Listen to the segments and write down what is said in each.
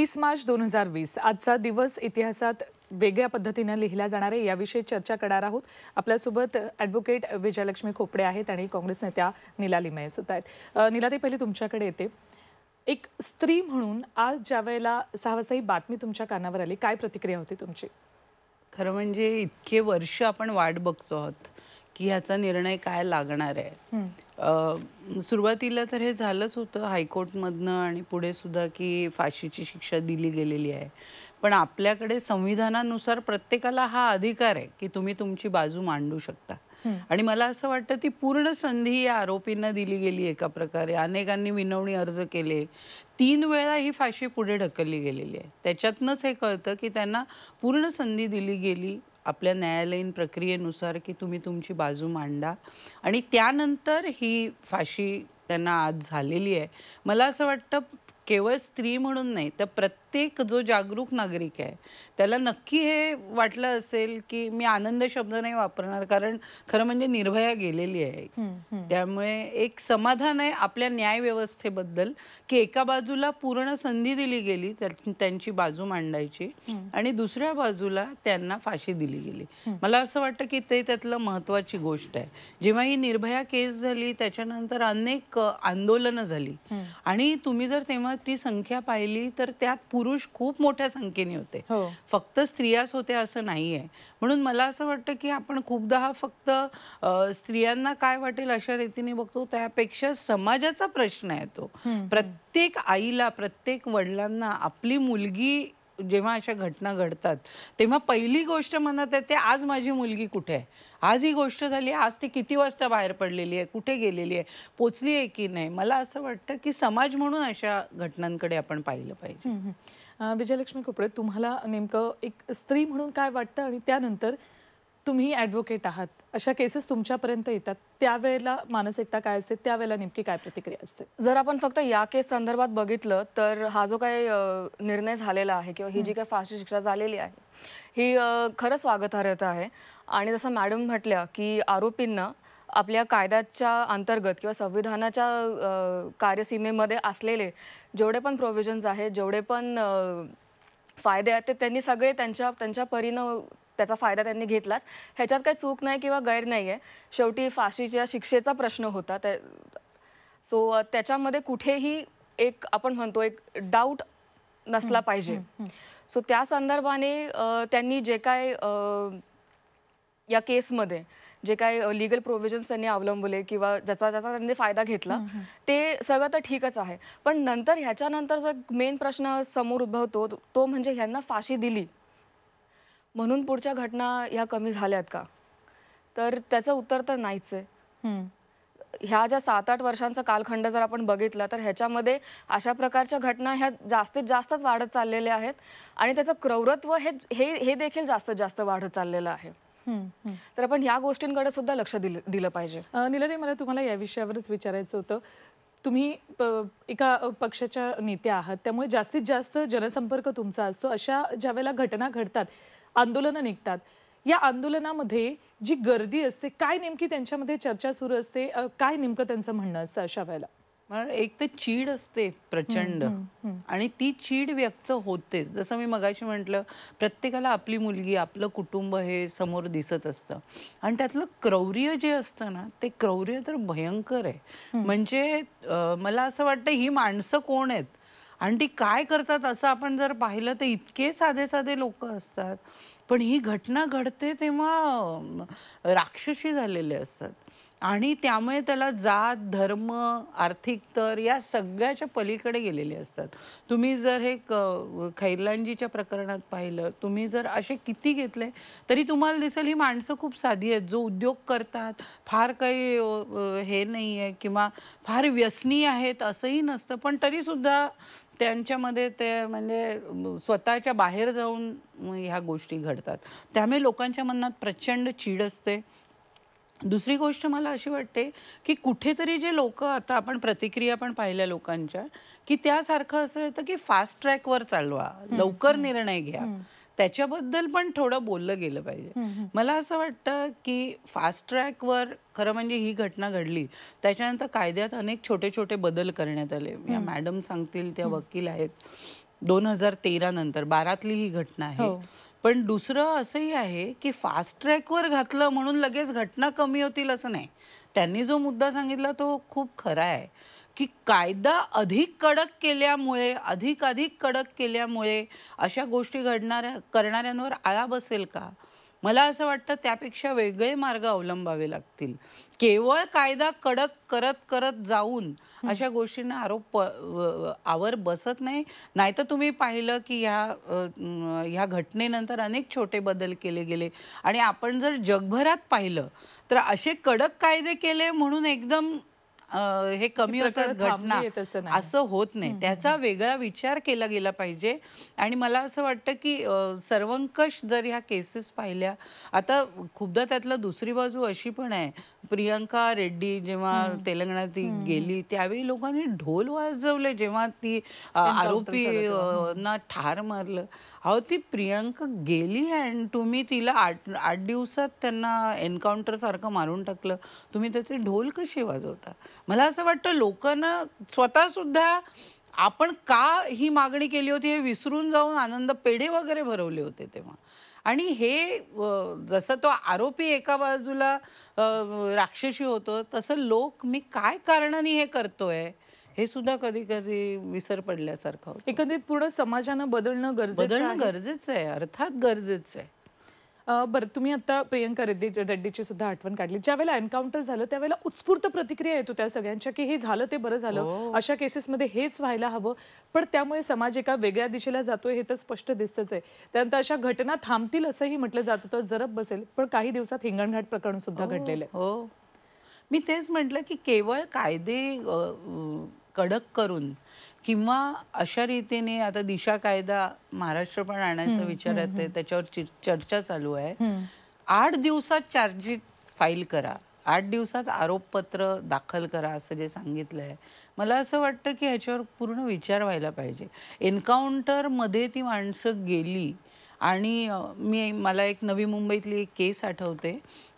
तीस मार्च दोन हजार वीस आजचा दिवस इतिहासात वेगळ्या पद्धतीनं लिहिला जाणार आहे याविषयी चर्चा करणार आहोत आपल्यासोबत ॲडव्होकेट विजयलक्ष्मी खोपडे आहेत आणि काँग्रेस नेत्या निलाली मयसुद्धा सुद्धा आहेत ते पहिले तुमच्याकडे येते एक स्त्री म्हणून आज ज्या वेळेला सहा वाजता ही बातमी तुमच्या कानावर आली काय प्रतिक्रिया होती तुमची खरं म्हणजे इतके वर्ष आपण वाट बघतो आहोत की ह्याचा निर्णय काय लागणार आहे सुरुवातीला तर हे झालंच होतं हायकोर्टमधनं आणि पुढे सुद्धा की फाशीची शिक्षा दिली गेलेली आहे पण आपल्याकडे संविधानानुसार प्रत्येकाला हा अधिकार आहे की तुम्ही तुमची बाजू मांडू शकता आणि मला असं वाटतं ती पूर्ण संधी या आरोपींना दिली गेली एका प्रकारे अनेकांनी विनवणी अर्ज केले तीन वेळा ही फाशी पुढे ढकलली गेलेली आहे त्याच्यातनंच हे कळतं की त्यांना पूर्ण संधी दिली गेली आपल्या न्यायालयीन प्रक्रियेनुसार की तुम्ही तुमची बाजू मांडा आणि त्यानंतर ही फाशी त्यांना आज झालेली आहे मला असं वाटतं केवळ स्त्री म्हणून नाही तर प्रत्येक प्रत्येक जो जागरूक नागरिक आहे त्याला नक्की हे वाटलं असेल की मी आनंद शब्द नाही वापरणार कारण खरं म्हणजे निर्भया गेलेली आहे त्यामुळे एक समाधान आहे आपल्या न्याय व्यवस्थेबद्दल की एका बाजूला पूर्ण संधी दिली गेली त्यांची बाजू मांडायची आणि दुसऱ्या बाजूला त्यांना फाशी दिली गेली मला असं वाटतं की ते त्यातलं महत्वाची गोष्ट आहे जेव्हा ही निर्भया केस झाली त्याच्यानंतर अनेक आंदोलनं झाली आणि तुम्ही जर तेव्हा ती संख्या पाहिली तर त्यात पुरुष खूप मोठ्या संख्येने होते हो. फक्त स्त्रियाच होते असं नाही आहे म्हणून मला असं वाटतं की आपण खूपदा हा फक्त स्त्रियांना काय वाटेल अशा रीतीने बघतो त्यापेक्षा समाजाचा प्रश्न आहे तो प्रत्येक आईला प्रत्येक वडिलांना आपली मुलगी जेव्हा अशा घटना घडतात तेव्हा पहिली गोष्ट आहे ते आज माझी मुलगी कुठे आहे आज ही गोष्ट झाली आज ती किती वाजता बाहेर पडलेली आहे कुठे गेलेली आहे पोचली आहे की नाही मला असं वाटतं की समाज म्हणून अशा घटनांकडे आपण पाहिलं पाहिजे विजयलक्ष्मी कुपडे तुम्हाला नेमकं एक स्त्री म्हणून काय वाटतं आणि त्यानंतर तुम्ही ॲडव्होकेट आहात अशा केसेस तुमच्यापर्यंत येतात त्यावेळेला मानसिकता काय असते त्यावेळेला नेमकी काय प्रतिक्रिया असते जर आपण फक्त या केस संदर्भात बघितलं तर हा जो काय निर्णय झालेला आहे किंवा ही जी काय फाशी शिक्षा झालेली आहे ही खरं स्वागतार्हता आहे आणि जसं मॅडम म्हटल्या की आरोपींना आपल्या कायद्याच्या अंतर्गत किंवा संविधानाच्या कार्यसीमेमध्ये असलेले जेवढे पण प्रोव्हिजन्स आहेत जेवढे पण फायदे आहेत ते त्यांनी सगळे त्यांच्या त्यांच्या परीनं त्याचा फायदा त्यांनी घेतलाच ह्याच्यात काही चूक नाही किंवा गैर नाही आहे शेवटी फाशीच्या शिक्षेचा प्रश्न होता त्या सो त्याच्यामध्ये कुठेही एक आपण म्हणतो एक डाऊट नसला पाहिजे सो त्या संदर्भाने त्यांनी जे काय या केसमध्ये जे काय लिगल प्रोव्हिजन्स त्यांनी अवलंबले किंवा ज्याचा ज्याचा त्यांनी फायदा घेतला ते सगळं तर ठीकच आहे पण नंतर ह्याच्यानंतर जो मेन प्रश्न समोर उद्भवतो तो म्हणजे ह्यांना फाशी दिली म्हणून पुढच्या घटना ह्या कमी झाल्यात का तर त्याचं उत्तर तर नाहीच आहे ह्या ज्या सात आठ वर्षांचा कालखंड जर आपण बघितला तर ह्याच्यामध्ये अशा प्रकारच्या घटना ह्या जास्तीत जास्तच वाढत चाललेल्या आहेत आणि त्याचं क्रौरत्व हे हे देखील जास्तीत जास्त वाढत चाललेलं आहे तर आपण ह्या गोष्टींकडे सुद्धा लक्ष दिलं दिलं पाहिजे निलदे मला तुम्हाला या विषयावरच विचारायचं होतं तुम्ही एका पक्षाच्या नेत्या आहात त्यामुळे जास्तीत जास्त जनसंपर्क तुमचा असतो अशा ज्या वेळेला घटना घडतात आंदोलनं निघतात या आंदोलनामध्ये जी गर्दी असते काय नेमकी त्यांच्यामध्ये चर्चा सुरू असते काय नेमकं त्यांचं म्हणणं असतं अशा वेळेला एक तर चीड असते प्रचंड आणि ती चीड व्यक्त होतेच जसं मी मगाशी म्हटलं प्रत्येकाला आपली मुलगी आपलं कुटुंब हे समोर दिसत असतं आणि त्यातलं क्रौर्य जे असतं ना ते क्रौर्य तर भयंकर आहे म्हणजे मला असं वाटतं ही माणसं कोण आहेत आणि ती काय करतात असं आपण जर पाहिलं तर इतके साधे साधे लोक असतात पण ही घटना घडते तेव्हा राक्षसी झालेले असतात आणि त्यामुळे त्याला जात धर्म आर्थिक तर या सगळ्याच्या पलीकडे गेलेले असतात तुम्ही जर हे क खैरलांजीच्या प्रकरणात पाहिलं तुम्ही जर असे किती घेतले तरी तुम्हाला दिसेल ही माणसं खूप साधी आहेत जो उद्योग करतात फार काही हे नाही आहे किंवा फार व्यसनी आहेत असंही नसतं पण तरीसुद्धा त्यांच्यामध्ये ते म्हणजे स्वतःच्या बाहेर जाऊन ह्या गोष्टी घडतात त्यामुळे लोकांच्या मनात प्रचंड चीड असते दुसरी गोष्ट मला अशी वाटते की कुठेतरी जे लोक आता आपण प्रतिक्रिया पण पाहिल्या लोकांच्या की त्यासारखं असं येतं की फास्ट ट्रॅकवर चालवा लवकर निर्णय घ्या त्याच्याबद्दल पण थोडं बोललं गेलं पाहिजे मला असं वाटतं की फास्ट ट्रॅकवर खरं म्हणजे ही घटना घडली त्याच्यानंतर कायद्यात अनेक छोटे छोटे बदल करण्यात आले या मॅडम सांगतील त्या वकील आहेत दोन हजार तेरा नंतर बारातली ही घटना आहे हो. पण दुसरं असंही आहे की फास्ट ट्रॅकवर घातलं म्हणून लगेच घटना कमी होतील असं नाही त्यांनी जो मुद्दा सांगितला तो खूप खरा आहे की कायदा अधिक कडक केल्यामुळे अधिक अधिक कडक केल्यामुळे अशा गोष्टी घडणाऱ्या करणाऱ्यांवर आळा बसेल का मला असं वाटतं त्यापेक्षा वेगळे मार्ग अवलंबावे लागतील केवळ कायदा कडक करत करत जाऊन अशा गोष्टींना आरोप आवर बसत नाही नाहीतर तुम्ही पाहिलं की ह्या ह्या घटनेनंतर अनेक छोटे बदल केले गेले आणि आपण जर जगभरात पाहिलं तर असे कडक कायदे केले म्हणून एकदम हे कमी होतात घटना असं होत नाही त्याचा वेगळा विचार केला गेला पाहिजे आणि मला असं वाटतं की सर्वंकष जर ह्या केसेस पाहिल्या आता खूपदा त्यातला दुसरी बाजू अशी पण आहे प्रियंका रेड्डी जेव्हा तेलंगणात ती गेली त्यावेळी लोकांनी ढोल वाजवले जेव्हा ती आरोपी ना ठार मारलं अहो ती प्रियांका गेली अँड तुम्ही तिला आठ आठ दिवसात त्यांना सारखं मारून टाकलं तुम्ही त्याचे ढोल कसे वाजवता मला असं वाटतं लोकांना स्वतःसुद्धा आपण का ही मागणी केली होती हे विसरून जाऊन आनंद पेढे वगैरे भरवले होते तेव्हा आणि हे जसं तो आरोपी एका बाजूला राक्षसी होतो तसं लोक मी काय कारणाने हे करतोय हे सुद्धा कधी कधी विसर पडल्यासारखं एकंदरीत पूर्ण समाजानं बदलणं गरजेचं आहे गरजेचं आहे अर्थात गरजेचं आहे बरं तुम्ही आता प्रियंका रेड्डी रेड्डीची सुद्धा आठवण काढली ज्यावेळेला एन्काउंटर झालं त्यावेळेला उत्स्फूर्त प्रतिक्रिया येतो त्या सगळ्यांच्या की हे झालं ते बरं झालं हो. अशा केसेसमध्ये हेच व्हायला हवं पण त्यामुळे समाज एका वेगळ्या दिशेला जातोय हे तर स्पष्ट दिसतच आहे त्यानंतर अशा घटना थांबतील असंही म्हटलं जात होतं जरब बसेल पण काही दिवसात हिंगणघाट प्रकरण सुद्धा हो, घडलेलं आहे हो. मी तेच म्हटलं की केवळ कायदे कडक करून किंवा अशा रीतीने आता दिशा कायदा महाराष्ट्र पण आणायचा विचार आहे त्याच्यावर चर्चा चालू आहे आठ दिवसात चार्जशीट फाईल करा आठ दिवसात आरोपपत्र दाखल करा असं जे सांगितलं आहे मला असं वाटतं की ह्याच्यावर पूर्ण विचार व्हायला पाहिजे मध्ये ती माणसं गेली आणि मी मला एक नवी मुंबईतली एक केस आठवते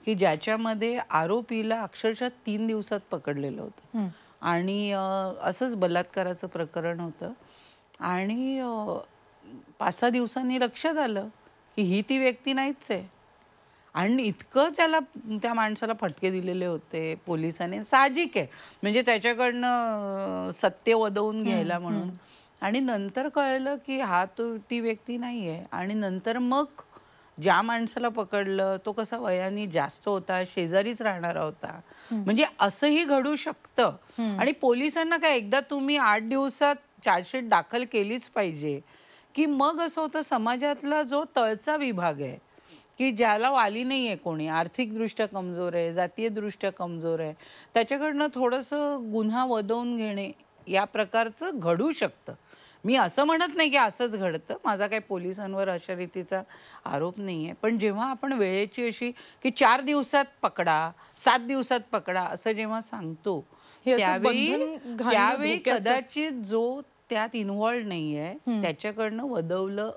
की ज्याच्यामध्ये आरोपीला अक्षरशः तीन दिवसात पकडलेलं होतं आणि असंच बलात्काराचं प्रकरण होतं आणि पाच सहा दिवसांनी लक्षात आलं की ही ती व्यक्ती नाहीच आहे आणि इतकं त्याला त्या माणसाला फटके दिलेले होते पोलिसांनी साहजिक आहे म्हणजे त्याच्याकडनं सत्य वदवून घ्यायला म्हणून आणि नंतर कळलं की हा तो ती व्यक्ती नाही आहे आणि नंतर मग ज्या माणसाला पकडलं तो कसा वयाने जास्त होता शेजारीच राहणारा होता म्हणजे असंही घडू शकतं आणि पोलिसांना काय एकदा तुम्ही आठ दिवसात चार्जशीट दाखल केलीच पाहिजे की मग असं होतं समाजातला जो तळचा विभाग आहे की ज्याला वाली नाही आहे कोणी आर्थिकदृष्ट्या कमजोर आहे जातीय दृष्ट्या कमजोर आहे त्याच्याकडनं थोडंसं गुन्हा वदवून घेणे या प्रकारचं घडू शकतं मी असं म्हणत नाही की असंच घडतं माझा काही पोलिसांवर अशा रीतीचा आरोप नाही आहे पण जेव्हा आपण वेळेची अशी की चार दिवसात पकडा सात दिवसात पकडा असं जेव्हा सांगतो त्यावेळी त्यावेळी कदाचित जो त्यात इन्व्हॉल्ड नाही आहे त्याच्याकडनं वदवलं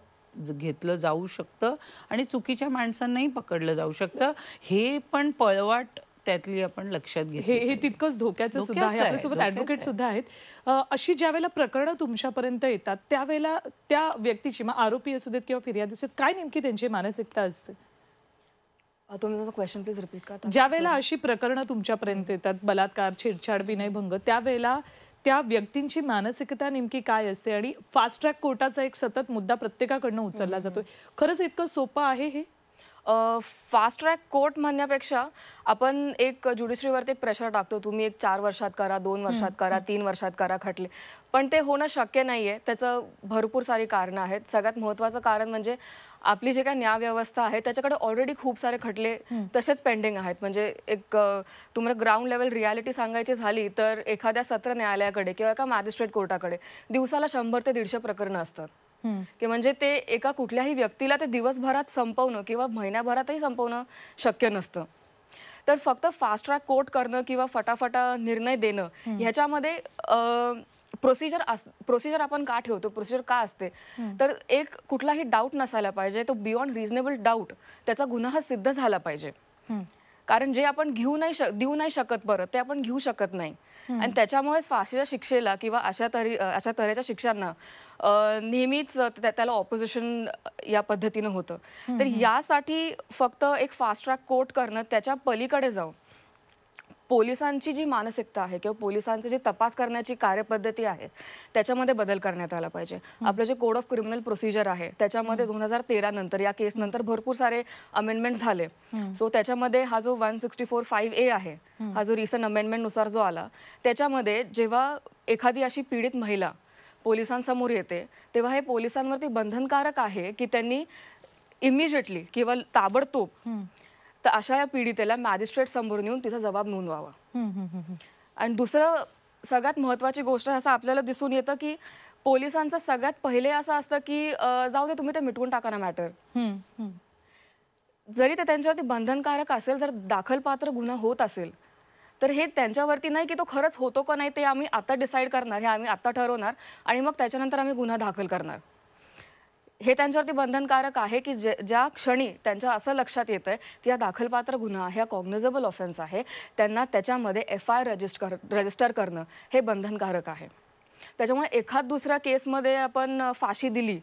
घेतलं जाऊ शकतं आणि चुकीच्या माणसांनाही पकडलं जाऊ शकतं हे पण पळवाट त्यातली आपण लक्षात घेऊ हे तितकंच धोक्याचं सुद्धा आहे आपल्यासोबत ऍडव्होकेट सुद्धा आहेत अशी ज्या वेळेला प्रकरणं तुमच्यापर्यंत येतात त्यावेळेला त्या व्यक्तीची मग आरोपी असू देत किंवा फिर्यादी असू देत काय नेमकी त्यांची मानसिकता असते तुम्ही क्वेश्चन प्लीज रिपीट करा अशी प्रकरणं तुमच्यापर्यंत येतात बलात्कार छेडछाड विनयभंग त्यावेळेला त्या व्यक्तींची मानसिकता नेमकी काय असते आणि फास्ट ट्रॅक कोर्टाचा एक सतत मुद्दा प्रत्येकाकडनं उचलला जातोय खरंच इतकं सोपं आहे हे फास्ट ट्रॅक कोर्ट म्हणण्यापेक्षा आपण एक ज्युडिशरीवरती प्रेशर टाकतो तुम्ही एक चार वर्षात करा दोन वर्षात करा तीन वर्षात करा खटले पण ते होणं शक्य नाही आहे त्याचं भरपूर सारी कारणं आहेत सगळ्यात महत्त्वाचं कारण म्हणजे आपली जे काय न्यायव्यवस्था आहे त्याच्याकडे ऑलरेडी खूप सारे खटले तसेच पेंडिंग आहेत म्हणजे एक तुम्हाला ग्राउंड लेवल रियालिटी सांगायची झाली तर एखाद्या सत्र न्यायालयाकडे किंवा एका मॅजिस्ट्रेट कोर्टाकडे दिवसाला शंभर ते दीडशे प्रकरणं असतात की म्हणजे ते एका कुठल्याही व्यक्तीला ते दिवसभरात संपवणं किंवा महिन्याभरातही संपवणं शक्य नसतं तर फक्त फास्ट ट्रॅक कोर्ट करणं किंवा फटाफट निर्णय देणं ह्याच्यामध्ये प्रोसिजर अस प्रोसिजर आपण का ठेवतो प्रोसिजर का असते तर एक कुठलाही डाऊट नसायला पाहिजे तो बियॉन्ड रिजनेबल डाऊट त्याचा गुन्हा सिद्ध झाला पाहिजे कारण जे आपण घेऊ नाही देऊ नाही शकत परत ते आपण घेऊ शकत नाही आणि त्याच्यामुळेच फाशीच्या शिक्षेला किंवा अशा तरी अशा तऱ्हेच्या शिक्षांना नेहमीच त्याला ऑपोजिशन या पद्धतीनं होतं तर यासाठी फक्त एक फास्ट ट्रॅक कोर्ट करणं त्याच्या पलीकडे जाऊन पोलिसांची जी मानसिकता आहे किंवा पोलिसांची जी तपास करण्याची कार्यपद्धती आहे त्याच्यामध्ये बदल करण्यात आला पाहिजे आपलं जे कोड ऑफ क्रिमिनल प्रोसिजर आहे त्याच्यामध्ये दोन हजार तेरा नंतर या केस नंतर भरपूर सारे अमेंडमेंट झाले सो त्याच्यामध्ये हा जो one sixty four five A आहे हा जो रिसंट अमेंडमेंटनुसार जो आला त्याच्यामध्ये जेव्हा एखादी अशी पीडित महिला पोलिसांसमोर येते तेव्हा हे पोलिसांवरती बंधनकारक आहे की त्यांनी इमिजिएटली किंवा ताबडतोब तर अशा या पीडितेला मॅजिस्ट्रेट समोर नेऊन तिचा जबाब नोंदवावा आणि दुसरं सगळ्यात महत्त्वाची गोष्ट असं आपल्याला दिसून येतं की पोलिसांचं सगळ्यात पहिले असं असतं की जाऊ दे तुम्ही ते मिटवून टाका ना मॅटर जरी ते त्यांच्यावरती बंधनकारक असेल जर दाखलपात्र गुन्हा होत असेल तर हे त्यांच्यावरती नाही की तो खरंच होतो का नाही ते आम्ही आता डिसाईड करणार हे आम्ही आता ठरवणार आणि मग त्याच्यानंतर आम्ही गुन्हा दाखल करणार हे त्यांच्यावरती बंधनकारक आहे की ज्या क्षणी त्यांच्या असं लक्षात येतं आहे की ह्या दाखलपात्र गुन्हा ह्या हा कॉग्नेझेबल ऑफेन्स आहे त्यांना त्याच्यामध्ये F I R register register करणं हे बंधनकारक आहे त्याच्यामुळे एखाद दुसऱ्या केसमध्ये आपण फाशी दिली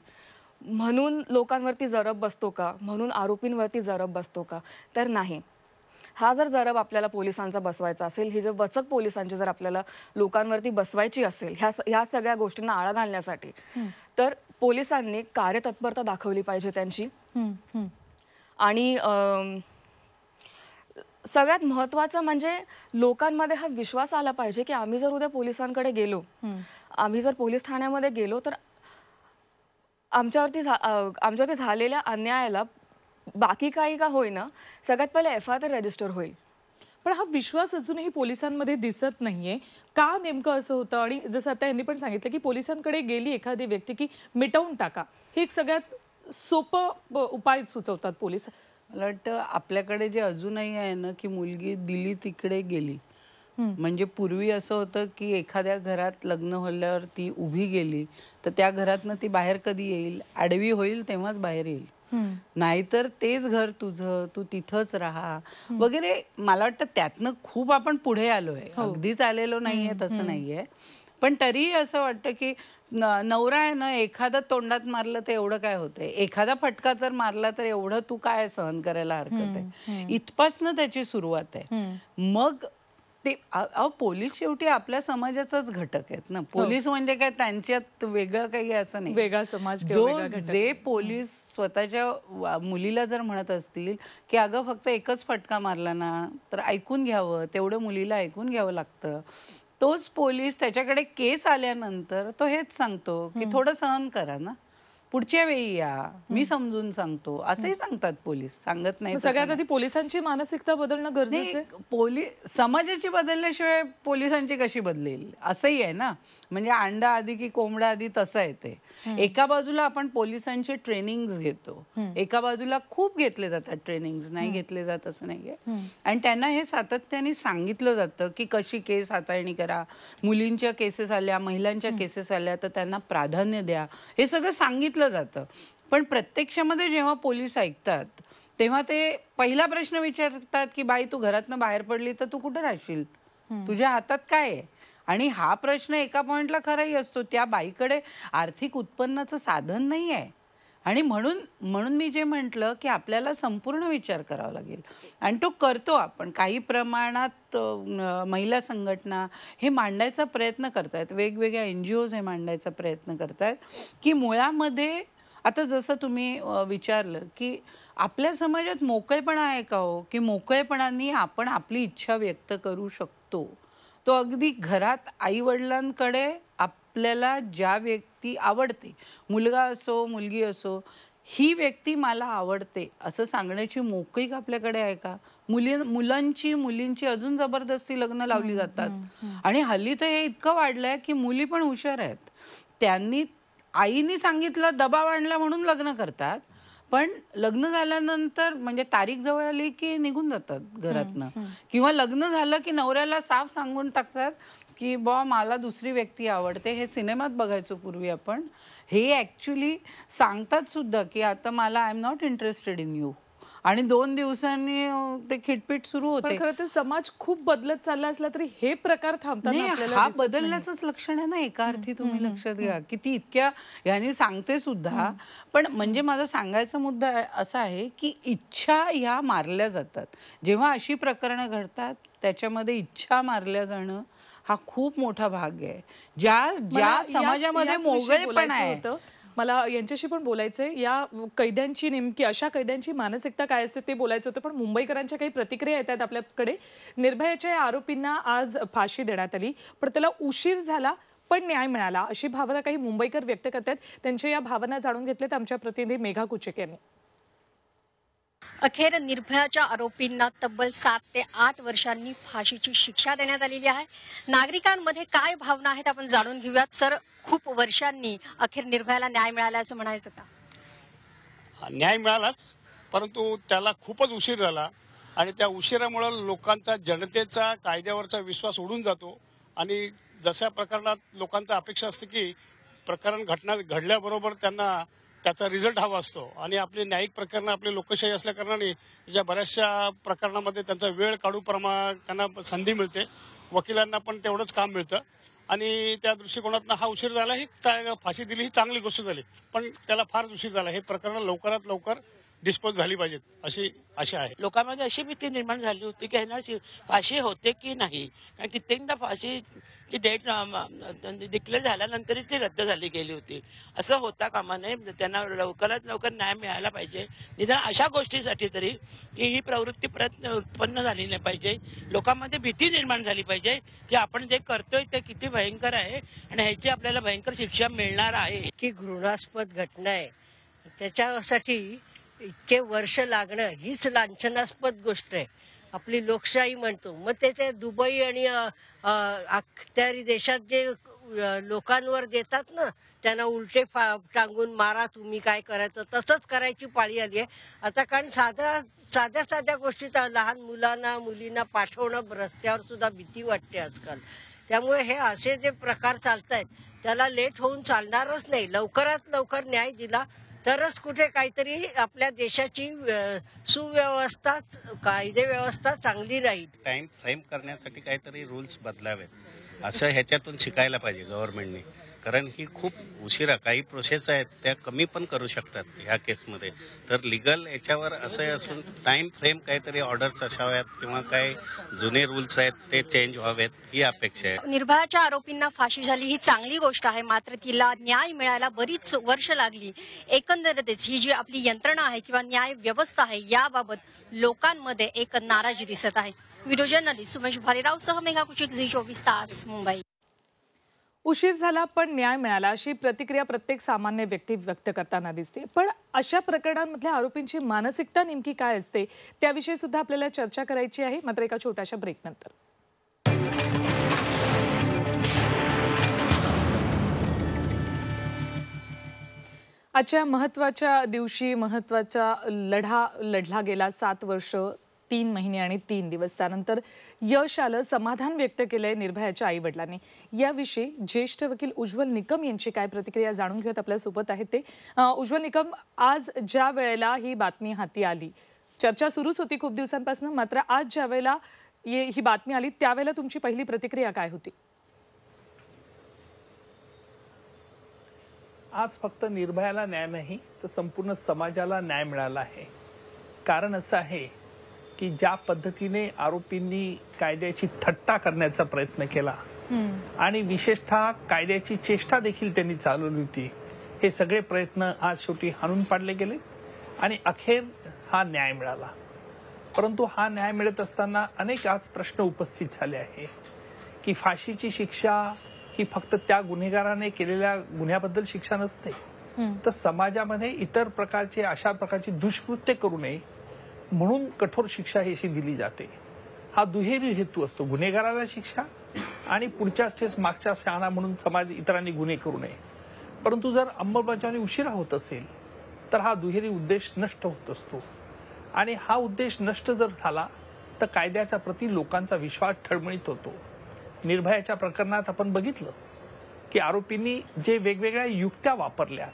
म्हणून लोकांवरती जरब बसतो का म्हणून आरोपींवरती जरब बसतो का तर नाही हा जर जरब आपल्याला पोलिसांचा बसवायचा असेल ही जर वचक पोलिसांची जर आपल्याला लोकांवरती बसवायची असेल ह्या ह्या सगळ्या गोष्टींना आळा घालण्यासाठी तर पोलिसांनी कार्यतत्परता दाखवली पाहिजे त्यांची आणि सगळ्यात महत्त्वाचं म्हणजे लोकांमध्ये हा विश्वास आला पाहिजे की आम्ही जर उद्या पोलिसांकडे गेलो आम्ही जर पोलीस ठाण्यामध्ये गेलो तर आमच्यावरती आमच्यावरती झालेल्या अन्यायाला बाकी काही का होईना सगळ्यात पहिले एफ आय आर रजिस्टर होईल पण हा विश्वास अजूनही पोलिसांमध्ये दिसत नाहीये का नेमकं असं होतं आणि जसं आता यांनी पण सांगितलं की पोलिसांकडे गेली एखादी व्यक्ती की मिटवून टाका हे एक सगळ्यात सोपं उपाय सुचवतात पोलीस मला वाटतं आपल्याकडे जे अजूनही आहे ना की मुलगी दिली तिकडे गेली म्हणजे पूर्वी असं होतं की एखाद्या घरात लग्न होल्यावर ती उभी गेली तर त्या घरातनं ती बाहेर कधी येईल आडवी होईल तेव्हाच बाहेर येईल नाहीतर तेच घर तुझं तू तिथंच राहा वगैरे मला वाटतं त्यातनं खूप आपण पुढे आलोय हो. अगदीच आलेलो नाहीये तसं नाहीये पण तरीही असं वाटतं की नवरा आहे ना एखादा तोंडात मारलं तर एवढं काय होतंय एखादा फटका तर मारला तर एवढं तू काय सहन करायला हरकत आहे इथपासनं त्याची सुरुवात आहे मग ते अहो पोलीस शेवटी आपल्या समाजाचाच घटक आहेत ना हो. पोलीस म्हणजे काय त्यांच्यात वेगळं काही असं नाही वेगळा समाज जो जे पोलीस स्वतःच्या मुलीला जर म्हणत असतील की अगं फक्त एकच फटका मारला ना तर ऐकून घ्यावं तेवढं मुलीला ऐकून घ्यावं लागतं तोच पोलीस त्याच्याकडे केस आल्यानंतर तो हेच सांगतो की थोडं सहन करा ना पुढच्या वेळी या मी समजून सांगतो असंही सांगतात पोलीस सांगत नाही सगळ्यात आधी पोलिसांची मानसिकता बदलणं गरजेचं आहे. पोलीस समाजाची बदलल्याशिवाय पोलिसांची कशी बदलेल असंही आहे ना म्हणजे अंडा आधी की कोंबडा आधी तसं आहे ते एका बाजूला आपण पोलिसांचे ट्रेनिंग घेतो एका बाजूला खूप घेतले जातात ट्रेनिंग नाही घेतले जात असं नाही आणि त्यांना हे सातत्याने सांगितलं जातं की कशी केस हाताळणी करा मुलींच्या केसेस आल्या महिलांच्या केसेस आल्या तर त्यांना प्राधान्य द्या हे सगळं सांगितलं जातं पण प्रत्यक्षामध्ये जेव्हा पोलीस ऐकतात तेव्हा ते पहिला प्रश्न विचारतात की बाई तू घरातनं बाहेर पडली तर तू कुठं राहशील तुझ्या हातात काय आहे आणि हा प्रश्न एका पॉइंटला खराही असतो त्या बाईकडे आर्थिक उत्पन्नाचं साधन नाही आहे आणि म्हणून म्हणून मी जे म्हटलं की आपल्याला संपूर्ण विचार करावा लागेल आणि तो करतो आपण काही प्रमाणात महिला संघटना हे मांडायचा प्रयत्न करतायत वेगवेगळ्या एन जी ओज हे मांडायचा प्रयत्न आहेत की मुळामध्ये आता जसं तुम्ही विचारलं की आपल्या समाजात मोकळेपणा आहे का हो की मोकळेपणाने आपण आपली इच्छा व्यक्त करू शकतो तो अगदी घरात आईवडिलांकडे आपल्याला ज्या व्यक्ती आवडते मुलगा असो मुलगी असो ही व्यक्ती मला आवडते असं सांगण्याची मोकळीक आपल्याकडे आहे का मुली मुलांची मुलींची अजून जबरदस्ती लग्न लावली जातात आणि हल्ली तर हे इतकं वाढलंय की मुली पण हुशार आहेत त्यांनी आईने सांगितलं दबाव आणला म्हणून लग्न करतात पण लग्न झाल्यानंतर म्हणजे तारीख जवळ आली की निघून जातात घरातनं किंवा लग्न झालं की नवऱ्याला साफ सांगून टाकतात की बॉ मला दुसरी व्यक्ती आवडते हे सिनेमात बघायचो पूर्वी आपण हे ॲक्च्युली सांगतात सुद्धा की आता मला I am not interested in you आणि दोन दिवसांनी ते खिटपीट सुरू होते खरं तर समाज खूप बदलत चालला असला तरी हे प्रकार थांबतात हा बदलण्याच लक्षण आहे ना एका अर्थी तुम्ही लक्षात घ्या की ती इतक्या यांनी सांगते सुद्धा पण म्हणजे माझा सांगायचा मुद्दा असा आहे की इच्छा ह्या मारल्या जातात जेव्हा अशी प्रकरणं घडतात त्याच्यामध्ये इच्छा मारल्या जाणं हा खूप मोठा भाग आहे ज्या ज्या समाजामध्ये पण आहे मला यांच्याशी पण बोलायचंय या कैद्यांची नेमकी अशा कैद्यांची मानसिकता काय असते ते बोलायचं होतं पण मुंबईकरांच्या काही प्रतिक्रिया येत आहेत आपल्याकडे निर्भयाच्या या आरोपींना आज फाशी देण्यात आली पण त्याला उशीर झाला पण न्याय मिळाला अशी भावना काही मुंबईकर व्यक्त करतात त्यांच्या या भावना जाणून घेतल्यात आमच्या प्रतिनिधी मेघा कुचेक यांनी अखेर निर्भयाच्या आरोपींना तब्बल सात ते आठ वर्षांनी फाशीची शिक्षा देण्यात आलेली आहे नागरिकांमध्ये काय भावना आहेत आपण जाणून घेऊयात सर खूप वर्षांनी अखेर निर्भयाला न्याय मिळाला असं म्हणायचं का न्याय मिळालाच परंतु त्याला खूपच उशीर झाला आणि त्या उशिरामुळे लोकांचा जनतेचा कायद्यावरचा विश्वास उडून जातो आणि जशा प्रकरणात लोकांचा अपेक्षा असते की प्रकरण घटना घडल्याबरोबर त्यांना त्याचा रिझल्ट हवा असतो आणि आपली न्यायिक प्रकरणं आपली लोकशाही असल्याकारणाने ज्या बऱ्याचशा प्रकरणामध्ये त्यांचा वेळ काढू प्रमा त्यांना संधी मिळते वकिलांना पण तेवढंच काम मिळतं आणि त्या दृष्टिकोनातून हा उशीर झाला ही फाशी दिली ही चांगली गोष्ट झाली पण त्याला फार उशीर झाला हे प्रकरण लवकरात लवकर डिस्पोज झाली पाहिजेत अशी आशा आहे लोकांमध्ये अशी भीती निर्माण झाली होती की ह्यांना फाशी होते की नाही कारण कित्येकदा फाशीची डेट डिक्लेअर झाल्यानंतर ती रद्द झाली गेली होती असं होता कामा नये त्यांना लवकरात लवकर न्याय मिळायला पाहिजे निदान अशा गोष्टीसाठी तरी की ही प्रवृत्ती परत उत्पन्न झाली नाही पाहिजे लोकांमध्ये भीती निर्माण झाली पाहिजे की आपण जे करतोय ते किती भयंकर आहे आणि ह्याची आपल्याला भयंकर शिक्षा मिळणार आहे की घृणास्पद घटना आहे त्याच्यासाठी इतके वर्ष लागणं हीच लांछनास्पद गोष्ट आहे आपली लोकशाही म्हणतो मग ते ते दुबई आणि अखत्यारी देशात जे लोकांवर देतात ना त्यांना उलटे फा टांगून मारा तुम्ही काय करायचं तसंच करायची पाळी आली आहे आता कारण साध्या साध्या साध्या गोष्टी लहान मुलांना मुलींना पाठवणं रस्त्यावर सुद्धा भीती वाटते आजकाल त्यामुळे हे असे जे प्रकार चालत आहेत त्याला लेट होऊन चालणारच नाही लवकरात लवकर न्याय दिला तरच कुठे काहीतरी आपल्या देशाची सुव्यवस्था कायदे व्यवस्था चांगली राहील टाइम फ्रेम करण्यासाठी काहीतरी रूल्स बदलावेत असं ह्याच्यातून शिकायला पाहिजे गव्हर्नमेंटने कारण ही खूप उशिरा काही प्रोसेस आहेत त्या कमी पण करू शकतात ह्या केसमध्ये तर लिगल याच्यावर असं असून टाइम फ्रेम काहीतरी ऑर्डर्स असाव्यात किंवा काय जुने रूल्स आहेत ते चेंज व्हावेत ही अपेक्षा आहे निर्भयाच्या आरोपींना फाशी झाली ही चांगली गोष्ट आहे मात्र तिला न्याय मिळायला बरीच वर्ष लागली एकंदरीतच ही जी आपली यंत्रणा आहे किंवा न्याय व्यवस्था आहे याबाबत लोकांमध्ये एक नाराजी दिसत आहे व्हिडिओ जर्नलिस्ट सुमेश भालेराव सह मेघा कुशिक झी चोवीस तास मुंबई उशीर झाला पण न्याय मिळाला अशी प्रतिक्रिया प्रत्येक सामान्य व्यक्ती व्यक्त करताना दिसते पण अशा प्रकरणांमधल्या आरोपींची मानसिकता नेमकी काय असते त्याविषयी सुद्धा आपल्याला चर्चा करायची आहे मात्र एका छोट्याशा नंतर आजच्या महत्त्वाच्या दिवशी महत्त्वाचा लढा लढला गेला सात वर्ष तीन महिने आणि तीन दिवस त्यानंतर यश आलं समाधान व्यक्त केलंय निर्भयाच्या आई वडिलांनी याविषयी ज्येष्ठ वकील उज्ज्वल निकम यांची काय प्रतिक्रिया जाणून घेत आपल्यासोबत आहेत ते उज्ज्वल निकम आज ज्या वेळेला ही बातमी हाती आली चर्चा सुरूच होती खूप दिवसांपासून मात्र आज ज्या वेळेला ही बातमी आली त्यावेळेला तुमची पहिली प्रतिक्रिया काय होती आज फक्त निर्भयाला न्याय नाही तर संपूर्ण समाजाला न्याय मिळाला आहे कारण असं आहे की ज्या पद्धतीने आरोपींनी कायद्याची थट्टा करण्याचा प्रयत्न केला आणि विशेषतः कायद्याची चेष्टा देखील त्यांनी चालवली होती हे सगळे प्रयत्न आज शेवटी हाणून पाडले गेले आणि अखेर हा न्याय मिळाला परंतु हा न्याय मिळत असताना अनेक आज प्रश्न उपस्थित झाले आहे की फाशीची शिक्षा ही फक्त त्या गुन्हेगाराने केलेल्या गुन्ह्याबद्दल शिक्षा नसते तर समाजामध्ये इतर प्रकारचे अशा प्रकारची दुष्कृत्य करू नये म्हणून कठोर शिक्षा ही अशी दिली जाते हा दुहेरी हेतू असतो गुन्हेगाराला शिक्षा आणि पुढच्या स्टेज मागच्या शाळा म्हणून समाज इतरांनी गुन्हे करू नये परंतु जर अंमलबजावणी उशिरा होत असेल तर हा दुहेरी उद्देश नष्ट होत असतो आणि हा उद्देश नष्ट जर झाला तर कायद्याच्या प्रति लोकांचा विश्वास ठळमळीत होतो निर्भयाच्या प्रकरणात आपण बघितलं की आरोपींनी जे वेगवेगळ्या युक्त्या वापरल्या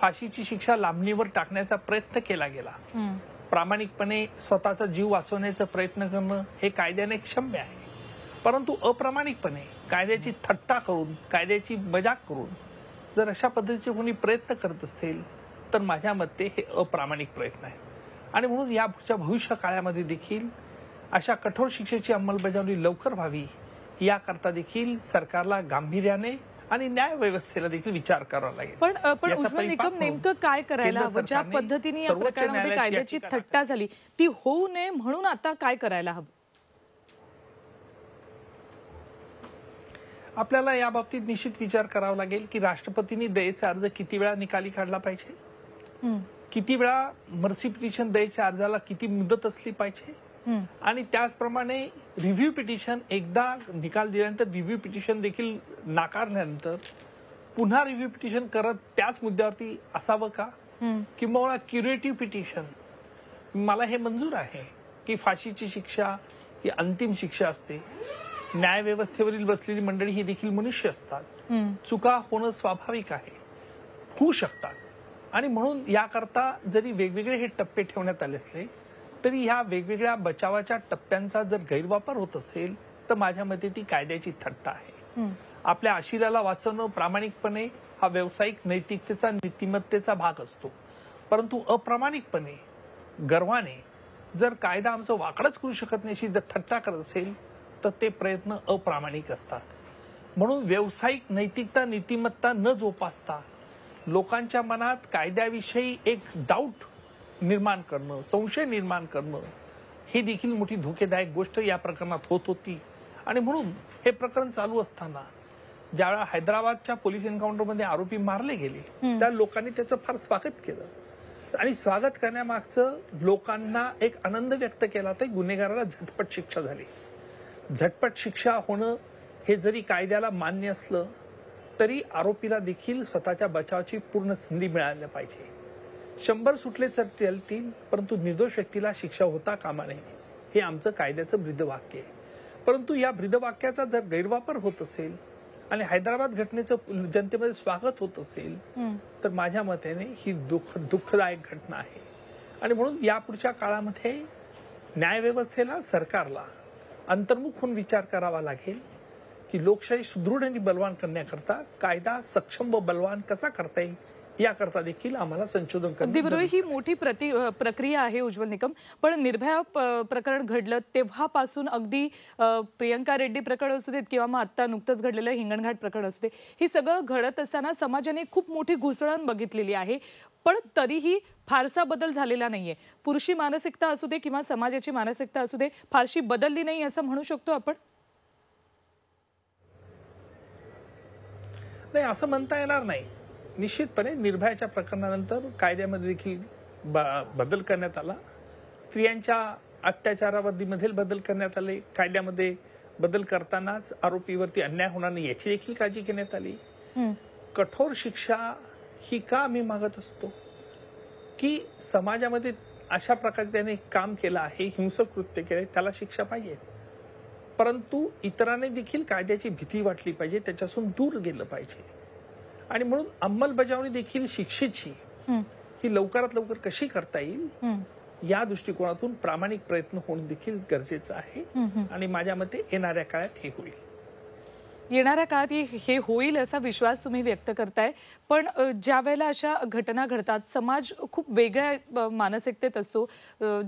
फाशीची शिक्षा लांबणीवर टाकण्याचा प्रयत्न केला गेला प्रामाणिकपणे स्वतःचा जीव वाचवण्याचा प्रयत्न करणं हे कायद्याने क्षम्य आहे परंतु अप्रामाणिकपणे कायद्याची थट्टा करून कायद्याची मजाक करून जर अशा पद्धतीचे कोणी प्रयत्न करत असेल तर माझ्या मते हे अप्रामाणिक प्रयत्न आहे आणि म्हणून याच्या भविष्य काळामध्ये देखील अशा कठोर शिक्षेची अंमलबजावणी लवकर व्हावी याकरता देखील सरकारला गांभीर्याने आणि न्याय व्यवस्थेला देखील विचार करावा लागेल पण पण उज्ज्वल निकम नेमकं काय करायला हवं ज्या पद्धतीने या प्रकरणामध्ये कायद्याची थट्टा झाली ती होऊ नये म्हणून आता काय करायला हवं आपल्याला या बाबतीत निश्चित विचार करावा लागेल की राष्ट्रपतींनी दयेचा अर्ज किती वेळा निकाली काढला पाहिजे किती वेळा मर्सी पिटिशन दयेच्या अर्जाला किती मुदत असली पाहिजे आणि त्याचप्रमाणे रिव्ह्यू पिटिशन एकदा निकाल दिल्यानंतर रिव्ह्यू पिटिशन देखील नाकारल्यानंतर पुन्हा रिव्ह्यू पिटिशन करत त्याच मुद्द्यावरती असावं का किंवा क्युरेटिव्ह पिटिशन मला हे मंजूर आहे की फाशीची शिक्षा ही अंतिम शिक्षा असते न्यायव्यवस्थेवरील बसलेली मंडळी ही देखील मनुष्य असतात चुका होणं स्वाभाविक आहे होऊ शकतात आणि म्हणून याकरता जरी वेगवेगळे हे टप्पे ठेवण्यात आले असले तरी ह्या वेगवेगळ्या बचावाच्या टप्प्यांचा जर गैरवापर होत असेल तर माझ्या मते ती कायद्याची थट्टा आहे आपल्या आशिराला वाचवणं प्रामाणिकपणे हा व्यावसायिक नैतिकतेचा नीतिमत्तेचा भाग असतो परंतु अप्रामाणिकपणे गर्वाने जर कायदा आमचं वाकडच करू शकत नाही अशी जर थट्टा करत असेल तर ते प्रयत्न अप्रामाणिक असतात म्हणून व्यावसायिक नैतिकता नीतिमत्ता न जोपासता लोकांच्या मनात कायद्याविषयी एक डाऊट निर्माण करणं संशय निर्माण करणं हे देखील मोठी धोकेदायक गोष्ट या प्रकरणात होत होती आणि म्हणून हे प्रकरण चालू असताना ज्यावेळा हैदराबादच्या पोलीस एन्काउंटरमध्ये आरोपी मारले गेले त्या लोकांनी त्याचं फार स्वागत केलं आणि स्वागत करण्यामागचं लोकांना एक आनंद व्यक्त केला तर गुन्हेगाराला झटपट शिक्षा झाली झटपट शिक्षा होणं हे जरी कायद्याला मान्य असलं तरी आरोपीला देखील स्वतःच्या बचावाची पूर्ण संधी मिळायला पाहिजे शंभर सुटले तर चालतील परंतु निर्दोष व्यक्तीला शिक्षा होता कामा नये हे आमचं कायद्याचं वाक्य आहे परंतु या वाक्याचा जर गैरवापर होत असेल आणि हैदराबाद घटनेचं जनतेमध्ये स्वागत होत असेल तर माझ्या मतेने ही दुःख दुःखदायक घटना आहे आणि म्हणून यापुढच्या काळामध्ये न्यायव्यवस्थेला सरकारला अंतर्मुख होऊन विचार करावा लागेल की लोकशाही सुदृढ आणि बलवान करण्याकरता कायदा सक्षम व बलवान कसा करता येईल याकरता देखील आम्हाला संशोधन करणं ही मोठी प्रक्रिया आहे उज्ज्वल निकम पण निर्भया प्रकरण घडलं तेव्हापासून अगदी प्रियंका रेड्डी प्रकरण असू देत किंवा मग आता नुकतंच घडलेलं हिंगणघाट प्रकरण असू दे हे सगळं घडत असताना समाजाने खूप मोठी घुसळण बघितलेली आहे पण तरीही फारसा बदल झालेला नाहीये पुरुषी मानसिकता असू दे किंवा समाजाची मानसिकता असू दे फारशी बदलली नाही असं म्हणू शकतो आपण नाही असं म्हणता येणार नाही निश्चितपणे निर्भयाच्या प्रकरणानंतर कायद्यामध्ये देखील बदल करण्यात आला स्त्रियांच्या अत्याचारावधीमधील बदल करण्यात आले कायद्यामध्ये बदल करतानाच आरोपीवरती अन्याय होणार नाही याची देखील काळजी घेण्यात आली कठोर शिक्षा ही का आम्ही मागत असतो की समाजामध्ये अशा प्रकारे त्याने काम केलं आहे हिंसक कृत्य केले त्याला शिक्षा पाहिजे परंतु इतरांनी देखील कायद्याची भीती वाटली पाहिजे त्याच्यासून दूर गेलं पाहिजे आणि म्हणून अंमलबजावणी देखील शिक्षेची ही लवकरात लवकर कशी करता येईल या दृष्टिकोनातून प्रामाणिक प्रयत्न होणं देखील गरजेचं आहे आणि माझ्या मते येणाऱ्या काळात हे होईल येणाऱ्या काळात हे होईल असा विश्वास तुम्ही व्यक्त करताय पण ज्या वेळेला अशा घटना घडतात समाज खूप वेगळ्या मानसिकतेत असतो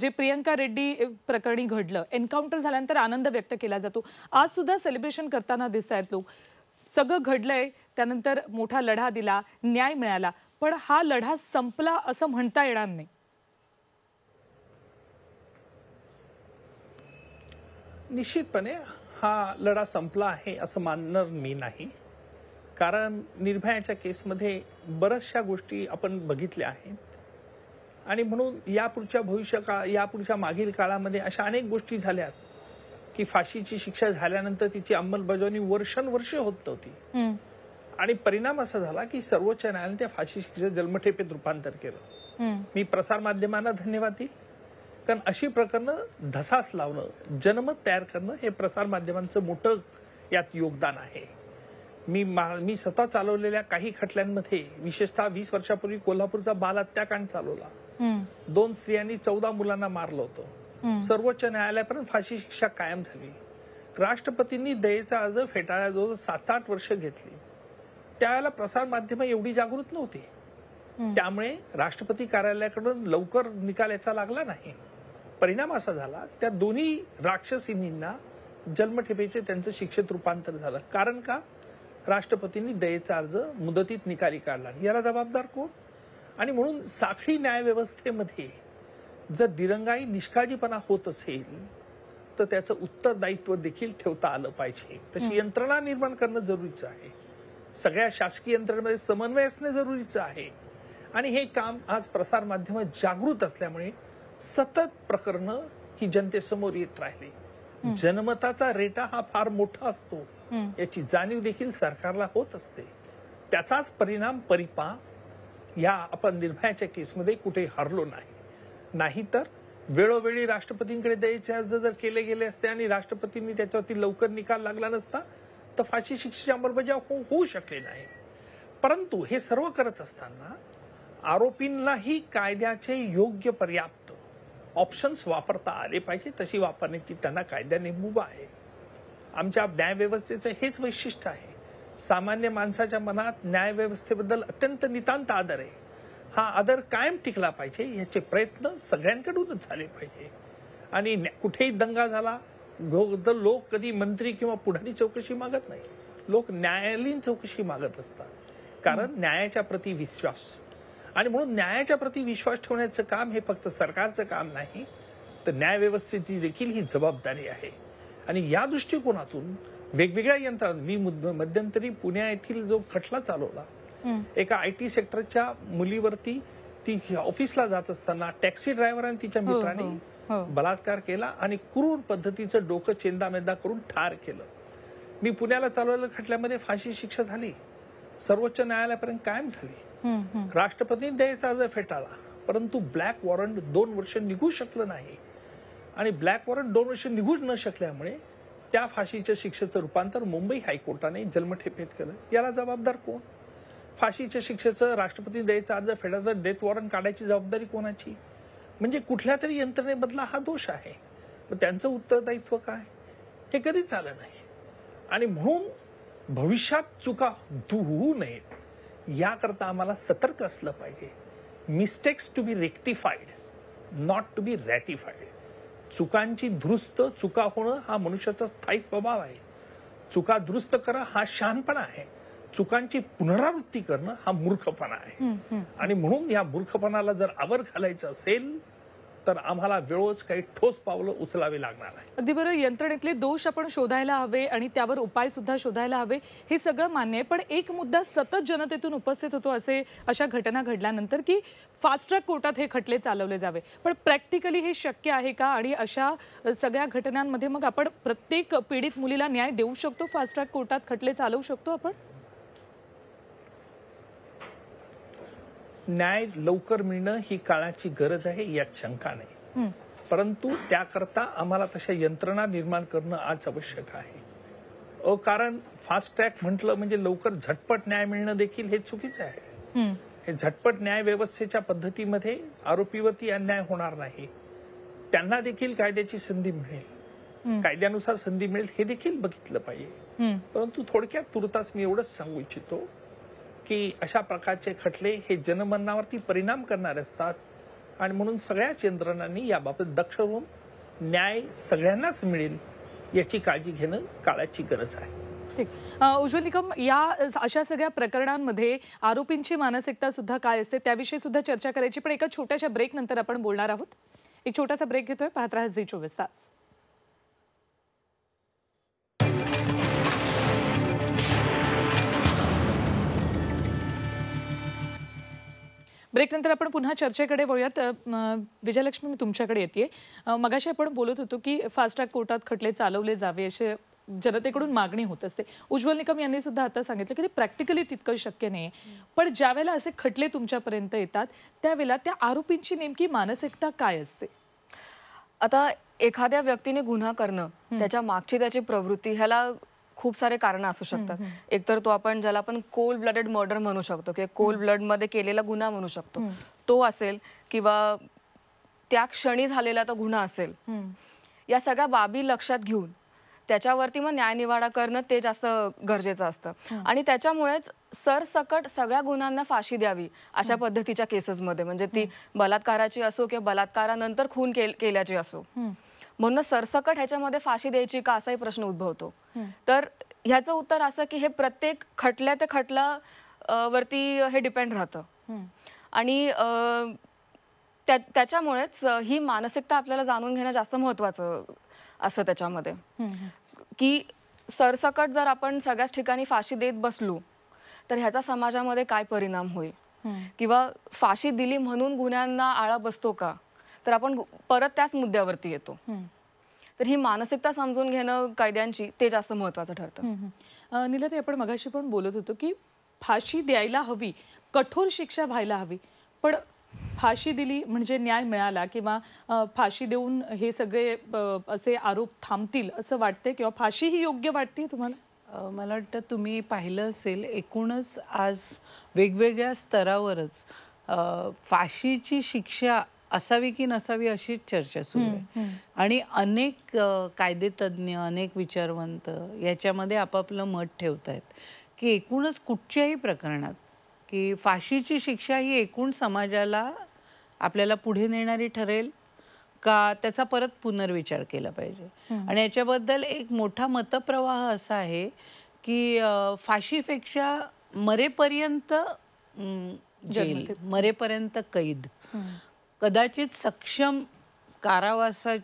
जे प्रियंका रेड्डी प्रकरणी घडलं एन्काउंटर झाल्यानंतर आनंद व्यक्त केला जातो आज सुद्धा सेलिब्रेशन करताना दिसत आहेत लोक सगळं घडलंय त्यानंतर मोठा लढा दिला न्याय मिळाला पण हा लढा संपला असं म्हणता येणार नाही निश्चितपणे हा लढा संपला आहे असं मानणार मी नाही कारण निर्भयाच्या केसमध्ये बऱ्याचशा गोष्टी आपण बघितल्या आहेत आणि म्हणून यापुढच्या भविष्य काळ यापुढच्या मागील काळामध्ये अशा अनेक गोष्टी झाल्यात की फाशीची शिक्षा झाल्यानंतर तिची अंमलबजावणी वर्षानुवर्षे होत नव्हती आणि परिणाम असा झाला की सर्वोच्च न्यायालयाने त्या फाशी शिक्षेचं जन्मठेपेत रूपांतर केलं मी प्रसार माध्यमांना धन्यवाद देईल कारण अशी प्रकरणं धसास लावणं जनमत तयार करणं हे प्रसार माध्यमांचं मोठं यात योगदान आहे मी मी स्वतः चालवलेल्या काही खटल्यांमध्ये विशेषतः वीस वर्षापूर्वी कोल्हापूरचा बाल हत्याकांड चालवला दोन स्त्रियांनी चौदा मुलांना मारलं होतं सर्वोच्च न्यायालयापर्यंत फाशी शिक्षा कायम झाली राष्ट्रपतींनी दयेचा अर्ज फेटाळ्याजवळ सात आठ वर्ष घेतली त्याला प्रसारमाध्यम एवढी जागृत नव्हती त्यामुळे राष्ट्रपती कार्यालयाकडून लवकर निकाल लागला नाही परिणाम असा झाला त्या दोन्ही राक्षसिनींना जन्मठेपेचे त्यांचं शिक्षेत रूपांतर झालं कारण का राष्ट्रपतींनी दयेचा अर्ज मुदतीत निकाली काढला याला जबाबदार कोण आणि म्हणून साखळी न्यायव्यवस्थेमध्ये जर दिरंगाई निष्काळजीपणा होत असेल तर त्याचं उत्तरदायित्व देखील ठेवता आलं पाहिजे तशी यंत्रणा निर्माण करणं जरुरीचं आहे सगळ्या शासकीय यंत्रणेमध्ये समन्वय असणे जरुरीचं आहे आणि हे काम आज प्रसारमाध्यम जागृत असल्यामुळे सतत प्रकरण ही जनतेसमोर येत राहिली जनमताचा रेटा हा फार मोठा असतो याची जाणीव देखील सरकारला होत असते त्याचाच परिणाम परिपा या आपण निर्भयाच्या केसमध्ये कुठे हरलो नाही नाहीतर वेळोवेळी राष्ट्रपतींकडे द्यायचे अर्ज जर केले गेले असते आणि राष्ट्रपतींनी त्याच्यावरती लवकर निकाल लागला नसता तर फाशी शिक्षेची अंमलबजावणी होऊ शकले नाही परंतु हे सर्व करत असताना आरोपींनाही कायद्याचे योग्य पर्याप्त ऑप्शन्स वापरता आले पाहिजे तशी वापरण्याची त्यांना कायद्याने मुभा आहे आमच्या न्यायव्यवस्थेचं हेच वैशिष्ट्य आहे सामान्य माणसाच्या मनात न्यायव्यवस्थेबद्दल अत्यंत नितांत आदर आहे हा आदर कायम टिकला पाहिजे याचे प्रयत्न सगळ्यांकडूनच झाले पाहिजे आणि कुठेही दंगा झाला लोक कधी मंत्री किंवा पुढारी चौकशी मागत नाही लोक न्यायालयीन चौकशी मागत असतात कारण न्यायाच्या प्रति विश्वास आणि म्हणून न्यायाच्या प्रति विश्वास ठेवण्याचं काम हे फक्त सरकारचं काम नाही तर न्यायव्यवस्थेची देखील ही जबाबदारी आहे आणि या दृष्टिकोनातून वेगवेगळ्या यंत्रात मी मध्यंतरी पुण्या येथील जो खटला चालवला एका आय टी सेक्टरच्या मुलीवरती ती ऑफिसला जात असताना टॅक्सी ड्रायव्हर आणि तिच्या हो, मित्रांनी हो. हो. बलात्कार केला आणि क्रूर पद्धतीचं डोकं चेंदामेंदा करून ठार केलं मी पुण्याला चालवलेल्या खटल्यामध्ये फाशी शिक्षा झाली सर्वोच्च न्यायालयापर्यंत कायम झाली राष्ट्रपतींनी द्यायचा अर्ज फेटाळला परंतु ब्लॅक वॉरंट दोन वर्ष निघू शकलं नाही आणि ब्लॅक वॉरंट दोन वर्ष निघू न शकल्यामुळे त्या फाशीच्या शिक्षेचं रूपांतर मुंबई हायकोर्टाने जन्मठेपेत केलं याला जबाबदार कोण फाशीच्या शिक्षेचं राष्ट्रपती द्यायचा अर्ज फेटाळचा डेथ वॉरंट काढायची जबाबदारी कोणाची म्हणजे कुठल्या तरी यंत्रणेमधला हा दोष आहे मग त्यांचं उत्तरदायित्व काय हे कधीच आलं नाही आणि म्हणून भविष्यात चुका होऊ नयेत याकरता आम्हाला सतर्क असलं पाहिजे mistakes to be rectified not to be ratified चुकांची दुरुस्त चुका होणं हा मनुष्याचा स्थायी स्वभाव आहे चुका दुरुस्त करा हा शहाणपणा आहे चुकांची पुनरावृत्ती करणं हा मूर्खपणा आहे आणि म्हणून या मूर्खपणाला जर आवर घालायचं असेल तर आम्हाला वेळोच काही ठोस पावलं उचलावी लागणार आहे अगदी बरं यंत्रणेतले दोष आपण शोधायला हवे आणि त्यावर उपाय सुद्धा शोधायला हवे हे सगळं मान्य आहे पण एक मुद्दा सतत जनतेतून उपस्थित होतो असे अशा घटना घडल्यानंतर की फास्ट ट्रॅक कोर्टात हे खटले चालवले जावे पण प्रॅक्टिकली हे शक्य आहे का आणि अशा सगळ्या घटनांमध्ये मग आपण प्रत्येक पीडित मुलीला न्याय देऊ शकतो फास्ट ट्रॅक कोर्टात खटले चालवू शकतो आपण न्याय लवकर मिळणं ही काळाची गरज आहे यात शंका नाही परंतु त्याकरता आम्हाला तशा यंत्रणा निर्माण करणं आज आवश्यक आहे कारण फास्ट ट्रॅक म्हटलं म्हणजे लवकर झटपट न्याय मिळणं देखील हे चुकीचं आहे हे झटपट न्याय व्यवस्थेच्या पद्धतीमध्ये आरोपीवरती अन्याय होणार नाही त्यांना देखील कायद्याची संधी मिळेल कायद्यानुसार संधी मिळेल हे देखील बघितलं पाहिजे परंतु थोडक्यात तुर्तास मी एवढंच सांगू इच्छितो की अशा प्रकारचे खटले हे जनमनावरती परिणाम करणार असतात आणि म्हणून सगळ्याच यंत्रणांनी याबाबत दक्ष होऊन न्याय सगळ्यांनाच मिळेल याची काळजी घेणं काळाची गरज आहे ठीक उज्ज्वल निकम या अशा सगळ्या प्रकरणांमध्ये आरोपींची मानसिकता सुद्धा काय असते त्याविषयी सुद्धा चर्चा करायची पण एका छोट्याशा ब्रेक नंतर आपण बोलणार आहोत एक छोटासा ब्रेक घेतोय पाहत राहा झी चोवीस तास ब्रेकनंतर आपण पुन्हा चर्चेकडे वळूयात विजयलक्ष्मी मी तुमच्याकडे येते मगाशी आपण बोलत होतो की फास्ट ट्रॅक कोर्टात खटले चालवले जावे असे जनतेकडून मागणी होत असते उज्ज्वल निकम यांनी सुद्धा आता सांगितलं की ते प्रॅक्टिकली तितकं शक्य नाही पण ज्यावेळेला असे खटले तुमच्यापर्यंत येतात त्यावेळेला त्या आरोपींची नेमकी मानसिकता काय असते आता एखाद्या व्यक्तीने गुन्हा करणं त्याच्या मागची त्याची प्रवृत्ती ह्याला खूप सारे कारण असू शकतात एकतर तो आपण ज्याला आपण कोल्ड ब्लडेड मर्डर म्हणू शकतो किंवा कोल्ड मध्ये केलेला गुन्हा म्हणू शकतो तो असेल किंवा त्या क्षणी झालेला तो गुन्हा असेल या सगळ्या बाबी लक्षात घेऊन त्याच्यावरती मग न्यायनिवाडा करणं ते जास्त गरजेचं असतं आणि त्याच्यामुळेच सरसकट सगळ्या गुन्ह्यांना फाशी द्यावी अशा पद्धतीच्या केसेसमध्ये म्हणजे ती बलात्काराची असो किंवा बलात्कारानंतर खून केल्याची असो म्हणून सरसकट ह्याच्यामध्ये फाशी द्यायची का असाही प्रश्न उद्भवतो तर ह्याचं उत्तर असं की हे प्रत्येक खटल्या ते खटला वरती हे डिपेंड राहतं आणि त्याच्यामुळेच ही मानसिकता आपल्याला जाणून घेणं जास्त महत्वाचं असं त्याच्यामध्ये की सरसकट जर आपण सगळ्याच ठिकाणी फाशी देत बसलो तर ह्याचा समाजामध्ये काय परिणाम होईल किंवा फाशी दिली म्हणून गुन्ह्यांना आळा बसतो का तर आपण परत त्याच मुद्द्यावरती येतो तर ही मानसिकता समजून घेणं कायद्यांची ते जास्त महत्वाचं ठरतं निला ते आपण मगाशी पण बोलत होतो की फाशी द्यायला हवी कठोर शिक्षा व्हायला हवी पण फाशी दिली म्हणजे न्याय मिळाला किंवा फाशी देऊन हे सगळे असे आरोप थांबतील असं वाटते किंवा फाशी ही योग्य वाटते तुम्हाला मला वाटतं तुम्ही पाहिलं असेल एकूणच आज वेगवेगळ्या स्तरावरच फाशीची शिक्षा असावी की नसावी अशीच चर्चा सुरू आहे आणि अनेक कायदेतज्ञ अनेक विचारवंत याच्यामध्ये आपापलं मत ठेवत आहेत की एकूणच कुठच्याही प्रकरणात की फाशीची शिक्षा ही एकूण समाजाला आपल्याला पुढे नेणारी ठरेल का त्याचा परत पुनर्विचार केला पाहिजे आणि याच्याबद्दल एक मोठा मतप्रवाह असा आहे की फाशीपेक्षा मरेपर्यंत जेल मरेपर्यंत कैद कदाचित सक्षम कारावासा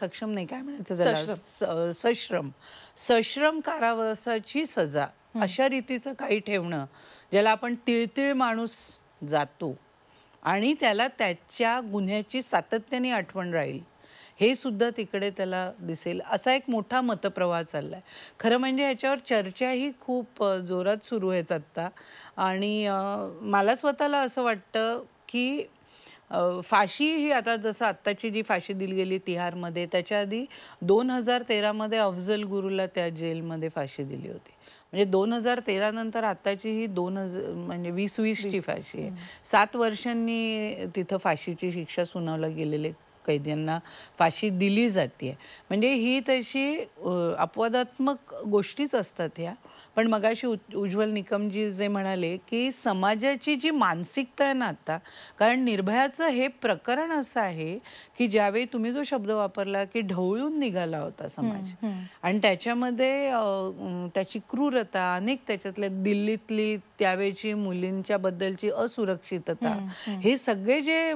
सक्षम नाही काय म्हणायचं सश्रम सश्रम कारावासाची सजा अशा रीतीचं काही ठेवणं ज्याला आपण तिळतिळ माणूस जातो आणि त्याला त्याच्या गुन्ह्याची सातत्याने आठवण राहील हे सुद्धा तिकडे त्याला दिसेल असा एक मोठा मतप्रवाह चालला आहे खरं म्हणजे ह्याच्यावर चर्चाही खूप जोरात सुरू आहेत आत्ता आणि मला स्वतःला असं वाटतं की फाशी ही आता जसं आत्ताची जी फाशी दिली गेली तिहारमध्ये त्याच्या आधी दोन हजार तेरामध्ये अफजल गुरुला त्या जेलमध्ये फाशी दिली होती म्हणजे दोन हजार तेरानंतर आत्ताची ही दोन हजार म्हणजे वीस वीसची फाशी आहे सात वर्षांनी तिथं फाशीची शिक्षा सुनावला गेलेली कैद्यांना फाशी दिली जाते म्हणजे ही तशी अपवादात्मक गोष्टीच असतात ह्या पण मगाशी उज्ज्वल निकमजी जे म्हणाले की समाजाची जी मानसिकता आहे ना आता कारण निर्भयाचं हे प्रकरण असं आहे की ज्यावेळी तुम्ही जो शब्द वापरला की ढवळून निघाला होता समाज आणि त्याच्यामध्ये त्याची क्रूरता अनेक त्याच्यातल्या दिल्लीतली त्यावेळेची मुलींच्या बद्दलची असुरक्षितता हे सगळे जे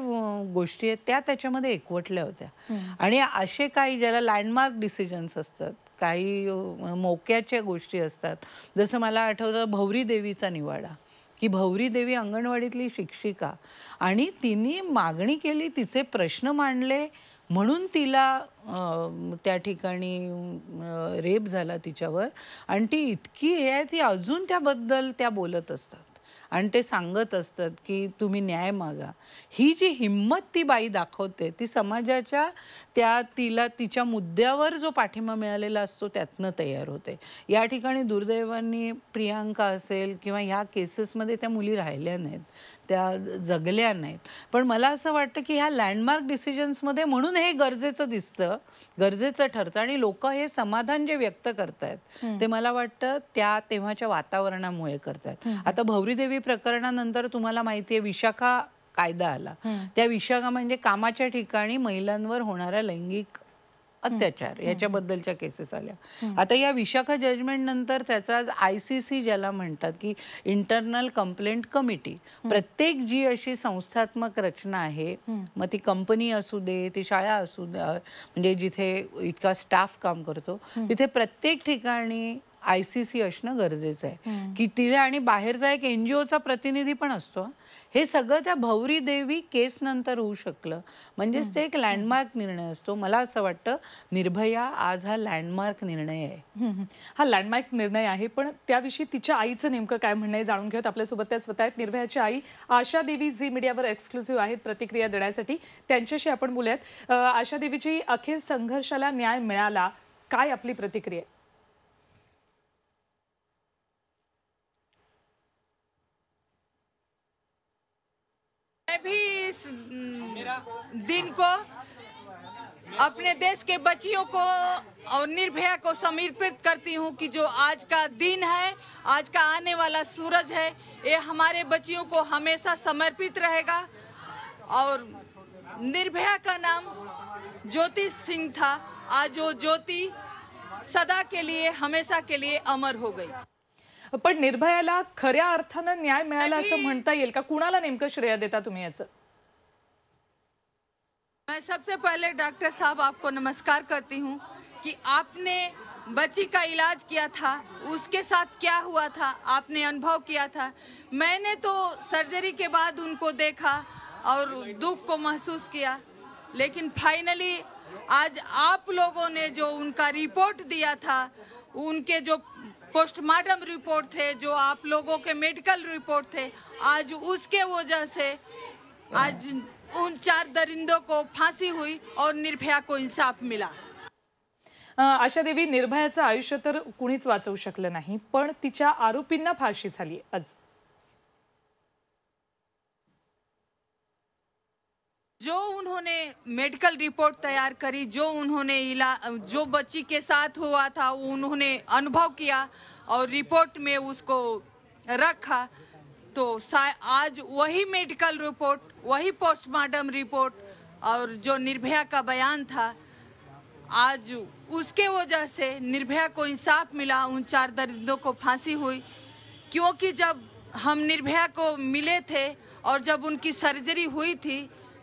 गोष्टी आहेत त्या त्याच्यामध्ये एकवट होत्या आणि असे काही ज्याला लँडमार्क डिसिजन्स असतात काही मोक्याच्या गोष्टी असतात जसं मला आठवतं भौरी देवीचा निवाडा की भौरी देवी अंगणवाडीतली शिक्षिका आणि तिने मागणी केली तिचे प्रश्न मांडले म्हणून तिला त्या ठिकाणी रेप झाला तिच्यावर आणि ती इतकी हे आहे ती अजून त्याबद्दल त्या बोलत असतात आणि ते सांगत असतात की तुम्ही न्याय मागा ही जी हिंमत ती बाई दाखवते ती समाजाच्या त्या तिला तिच्या मुद्द्यावर जो पाठिंबा मिळालेला असतो त्यातनं तयार होते या ठिकाणी दुर्दैवानी प्रियांका असेल किंवा ह्या केसेसमध्ये त्या मुली राहिल्या नाहीत त्या जगल्या नाहीत पण मला असं वाटतं की ह्या लँडमार्क डिसिजन्समध्ये म्हणून हे गरजेचं दिसतं गरजेचं ठरतं आणि लोक हे समाधान जे व्यक्त करतायत ते मला वाटतं त्या तेव्हाच्या वातावरणामुळे करतात आता भौरीदेवी प्रकरणानंतर तुम्हाला माहिती आहे विशाखा कायदा आला त्या विशाखा म्हणजे कामाच्या ठिकाणी महिलांवर होणारा लैंगिक अत्याचार याच्याबद्दलच्या केसेस आल्या आता या विशाखा जजमेंट नंतर त्याचा आय सी सी ज्याला म्हणतात की इंटरनल कंप्लेंट कमिटी प्रत्येक जी अशी संस्थात्मक रचना आहे मग ती कंपनी असू दे ती शाळा असू दे म्हणजे जिथे इतका स्टाफ काम करतो तिथे प्रत्येक ठिकाणी आय सी सी असणं गरजेचं आहे की तिथे आणि बाहेरचा एक एन जी ओचा प्रतिनिधी पण असतो हे सगळं त्या भौरी देवी केस नंतर होऊ शकलं म्हणजेच ते एक लँडमार्क निर्णय असतो मला असं वाटतं निर्भया आज हा लँडमार्क निर्णय आहे हा लँडमार्क निर्णय आहे पण त्याविषयी तिच्या आईचं नेमकं काय म्हणणं आहे जाणून घेऊ आपल्यासोबत त्या स्वतः आहेत निर्भयाची आई आशा देवी झी मीडियावर एक्सक्लुसिव्ह आहेत प्रतिक्रिया देण्यासाठी त्यांच्याशी आपण बोलूयात आशा देवीची अखेर संघर्षाला न्याय मिळाला काय आपली प्रतिक्रिया भी इस दिन को अपने देश के बच्चियों को और निर्भया को समर्पित करती हूँ कि जो आज का दिन है आज का आने वाला सूरज है ये हमारे बच्चियों को हमेशा समर्पित रहेगा और निर्भया का नाम ज्योति सिंह था आज वो ज्योति सदा के लिए हमेशा के लिए अमर हो गई निर्भयाला खऱ्या अर्थानं न्याय मिळाला असं म्हणता येईल का कुणाला नेमकं श्रेय देता तुम्ही याचं मैं सबसे पहले डॉक्टर साहब आपको नमस्कार करती हूँ कि आपने बच्ची का इलाज किया था उसके साथ क्या हुआ था आपने अनुभव किया था मैंने तो सर्जरी के बाद उनको देखा और दुख को महसूस किया लेकिन फाइनली आज आप लोगों ने जो उनका रिपोर्ट दिया था उनके जो पोस्टमार्टम रिपोर्ट थे जो आप लोगों के मेडिकल रिपोर्ट थे आज उसके वजह से आज उन चार दरिंदों को फांसी हुई और निर्भया को इंसाफ मिला आशा देवी निर्भयाचं आयुष्य तर कुणीच वाचवू शकलं नाही पण तिच्या आरोपींना फाशी झाली आज जो उन्होंने मेडिकल रिपोर्ट तैयार करी जो उन्होंने इला जो बच्ची के साथ हुआ था उन्होंने अनुभव किया और रिपोर्ट में उसको रखा तो आज वही मेडिकल रिपोर्ट वही पोस्टमार्टम रिपोर्ट और जो निर्भया का बयान था आज उसके वजह से निर्भया को इंसाफ मिला उन चार दरिंदों को फांसी हुई क्योंकि जब हम निर्भया को मिले थे और जब उनकी सर्जरी हुई थी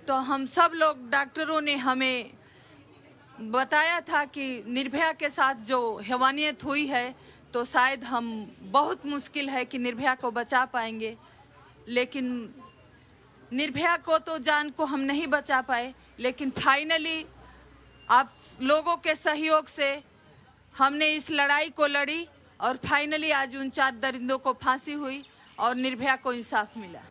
तो हम सब लोग डॉक्टरों ने हमें बताया था कि निर्भया के साथ जो हैवानियत हुई है तो शायद हम बहुत मुश्किल है कि निर्भया को बचा पाएंगे लेकिन निर्भया को तो जान को हम नहीं बचा पाए लेकिन फाइनली आप लोगों के सहयोग से हमने इस लड़ाई को लड़ी और फाइनली आज उन चार दरिंदों को फांसी हुई और निर्भया को इंसाफ मिला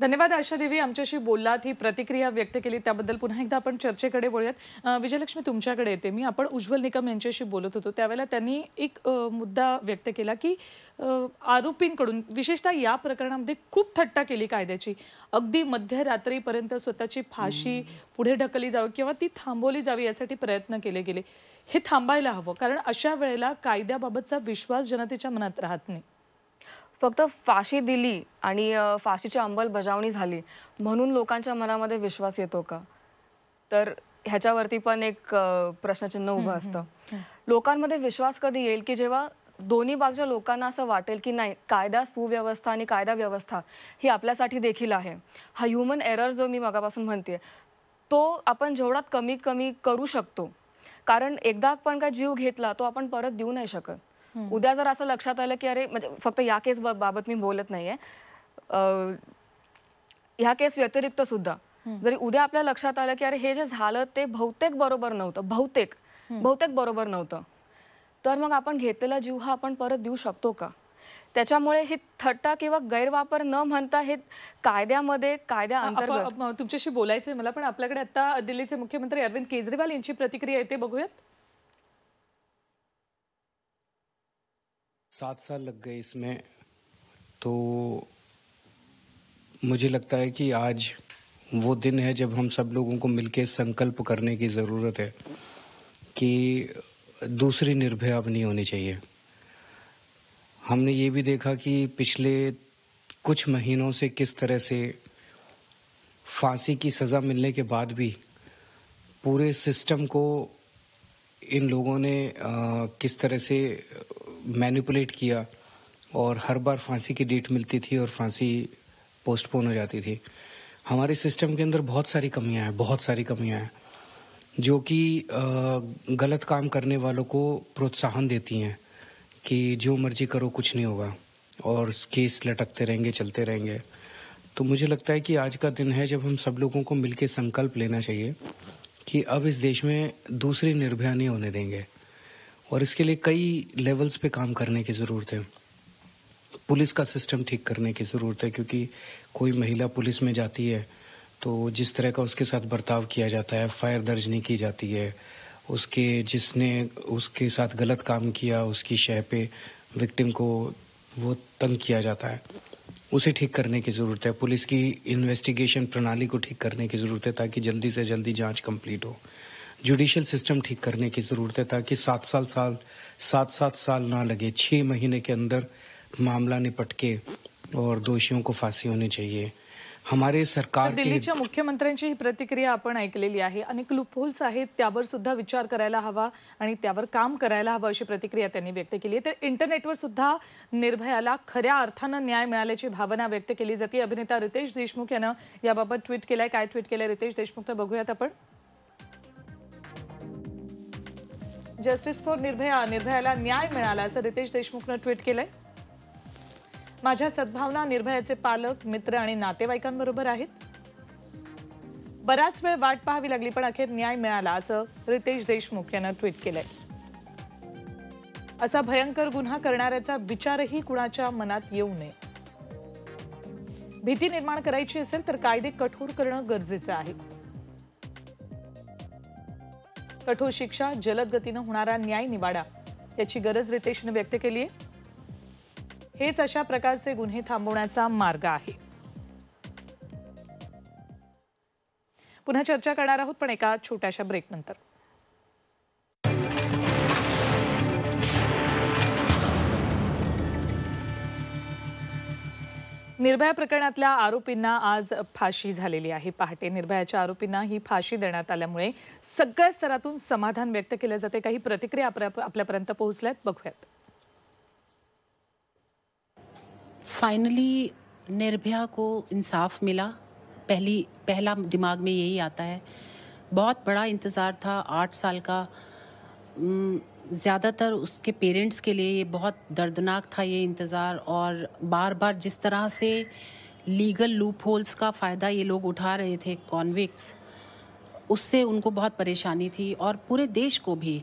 धन्यवाद आशा देवी आमच्याशी बोललात ही प्रतिक्रिया व्यक्त केली त्याबद्दल पुन्हा एकदा आपण चर्चेकडे बोलूयात विजयलक्ष्मी तुमच्याकडे येते मी आपण उज्ज्वल निकम यांच्याशी बोलत होतो त्यावेळेला त्यांनी एक मुद्दा व्यक्त केला की आरोपींकडून विशेषतः या प्रकरणामध्ये खूप थट्टा केली कायद्याची अगदी मध्यरात्रीपर्यंत स्वतःची फाशी पुढे ढकलली जावी किंवा ती थांबवली जावी यासाठी प्रयत्न केले गेले हे थांबायला हवं कारण अशा वेळेला कायद्याबाबतचा विश्वास जनतेच्या मनात राहत नाही फक्त फाशी दिली आणि फाशीची अंमलबजावणी झाली म्हणून लोकांच्या मनामध्ये विश्वास येतो का तर ह्याच्यावरती पण एक प्रश्नचिन्ह उभं असतं लोकांमध्ये विश्वास कधी येईल की जेव्हा दोन्ही बाजूच्या लोकांना असं वाटेल की नाही कायदा सुव्यवस्था आणि कायदा व्यवस्था ही आपल्यासाठी देखील आहे हा ह्युमन एरर जो मी मगापासून म्हणते तो आपण जेवढात कमीत कमी करू शकतो कारण एकदा आपण काय जीव घेतला तो आपण परत देऊ नाही शकत उद्या जर असं लक्षात आलं की अरे म्हणजे फक्त या केस बाबत मी बोलत नाहीये ह्या केस व्यतिरिक्त सुद्धा जरी उद्या आपल्या लक्षात आलं की अरे हे जे झालं ते बहुतेक बरोबर नव्हतं बहुतेक बहुतेक बरोबर नव्हतं तर मग आपण घेतलेला जीव हा आपण परत देऊ शकतो का त्याच्यामुळे हे थट्टा किंवा गैरवापर न म्हणता हे कायद्यामध्ये कायद्या अंतर्गत तुमच्याशी बोलायचंय मला पण आपल्याकडे आता दिल्लीचे मुख्यमंत्री अरविंद केजरीवाल यांची प्रतिक्रिया येते बघूयात सात साल लग गए इसमें तो मुझे लगता है कि आज वो दिन है जब हम सब लोगों को मिलकर संकल्प करने की ज़रूरत है कि दूसरी निर्भया अब नहीं होनी चाहिए हमने ये भी देखा कि पिछले कुछ महीनों से किस तरह से फांसी की सज़ा मिलने के बाद भी पूरे सिस्टम को इन लोगों ने आ, किस तरह से मैनिपुलेट किया और हर बार फांसी की डेट मिलती थी और फांसी पोस्टपोन हो जाती थी हमारे सिस्टम के अंदर बहुत सारी कमियां हैं बहुत सारी कमियां हैं जो कि गलत काम करने वालों को प्रोत्साहन देती हैं कि जो मर्जी करो कुछ नहीं होगा और केस लटकते रहेंगे चलते रहेंगे तो मुझे लगता है कि आज का दिन है जब हम सब लोगों को मिलकर संकल्प लेना चाहिए कि अब इस देश में दूसरी निर्भया नहीं होने देंगे और इसके लिए कई लेवल्स पे काम करने की ज़रूरत है पुलिस का सिस्टम ठीक करने की ज़रूरत है क्योंकि कोई महिला पुलिस में जाती है तो जिस तरह का उसके साथ बर्ताव किया जाता है एफ दर्ज नहीं की जाती है उसके जिसने उसके साथ गलत काम किया उसकी शह पे विक्टिम को वो तंग किया जाता है उसे ठीक करने की ज़रूरत है पुलिस की इन्वेस्टिगेशन प्रणाली को ठीक करने की ज़रूरत है ताकि जल्दी से जल्दी जांच कंप्लीट हो जुडिशियल सिस्टम ठीक करने की ज़रूरत है ताकि सात साल साल सात सात साल ना लगे छः महीने के अंदर मामला निपट के और दोषियों को फांसी होनी चाहिए हमारे सरकार दिल्लीच्या मुख्यमंत्र्यांची ही प्रतिक्रिया आपण ऐकलेली आहे अनेक लुपहोल्स आहेत त्यावर सुद्धा विचार करायला हवा आणि त्यावर काम करायला हवं अशी प्रतिक्रिया त्यांनी व्यक्त केली आहे तर इंटरनेटवर सुद्धा निर्भयाला खऱ्या अर्थानं न्याय मिळाल्याची भावना व्यक्त केली जाते अभिनेता रितेश देशमुख यानं याबाबत ट्विट केलंय काय ट्विट केलंय रितेश देशमुख तर बघूयात आपण जस्टिस फॉर निर्भया निर्भयाला न्याय मिळाला असं रितेश देशमुखनं ट्विट केलंय माझ्या सद्भावना निर्भयाचे पालक मित्र आणि नातेवाईकांबरोबर आहेत बराच वेळ वाट पाहावी लागली पण अखेर न्याय मिळाला असं रितेश देशमुख यानं ट्विट केलंय असा भयंकर गुन्हा करणाऱ्याचा विचारही कुणाच्या मनात येऊ नये भीती निर्माण करायची असेल तर कायदे कठोर करणं गरजेचं आहे कठोर शिक्षा जलद गतीनं होणारा न्याय निवाडा याची गरज रितेशनं व्यक्त केली आहे हेच अशा प्रकारचे गुन्हे थांबवण्याचा मार्ग आहे पुन्हा चर्चा करणार आहोत पण एका छोट्याशा ब्रेकनंतर निर्भया प्रकरणातल्या आरोपींना आज फाशी झालेली आहे पहाटे निर्भयाच्या आरोपींना ही फाशी देण्यात आल्यामुळे सगळ्या स्तरातून समाधान व्यक्त केले जाते काही प्रतिक्रिया आपल्यापर्यंत पोहोचल्यात बघूयात फायनली निर्भया को इन्साफ मिला पहली पहला दिमाग में यही आता है बहुत बड़ा इंतज़ार था आठ साल का ज़्यादातर उसके पेरेंट्स के लिए ये बहुत दर्दनाक था ये इंतज़ार और बार बार जिस तरह से लीगल लूप होल्स का फ़ायदा ये लोग उठा रहे थे कॉन्विक्स उससे उनको बहुत परेशानी थी और पूरे देश को भी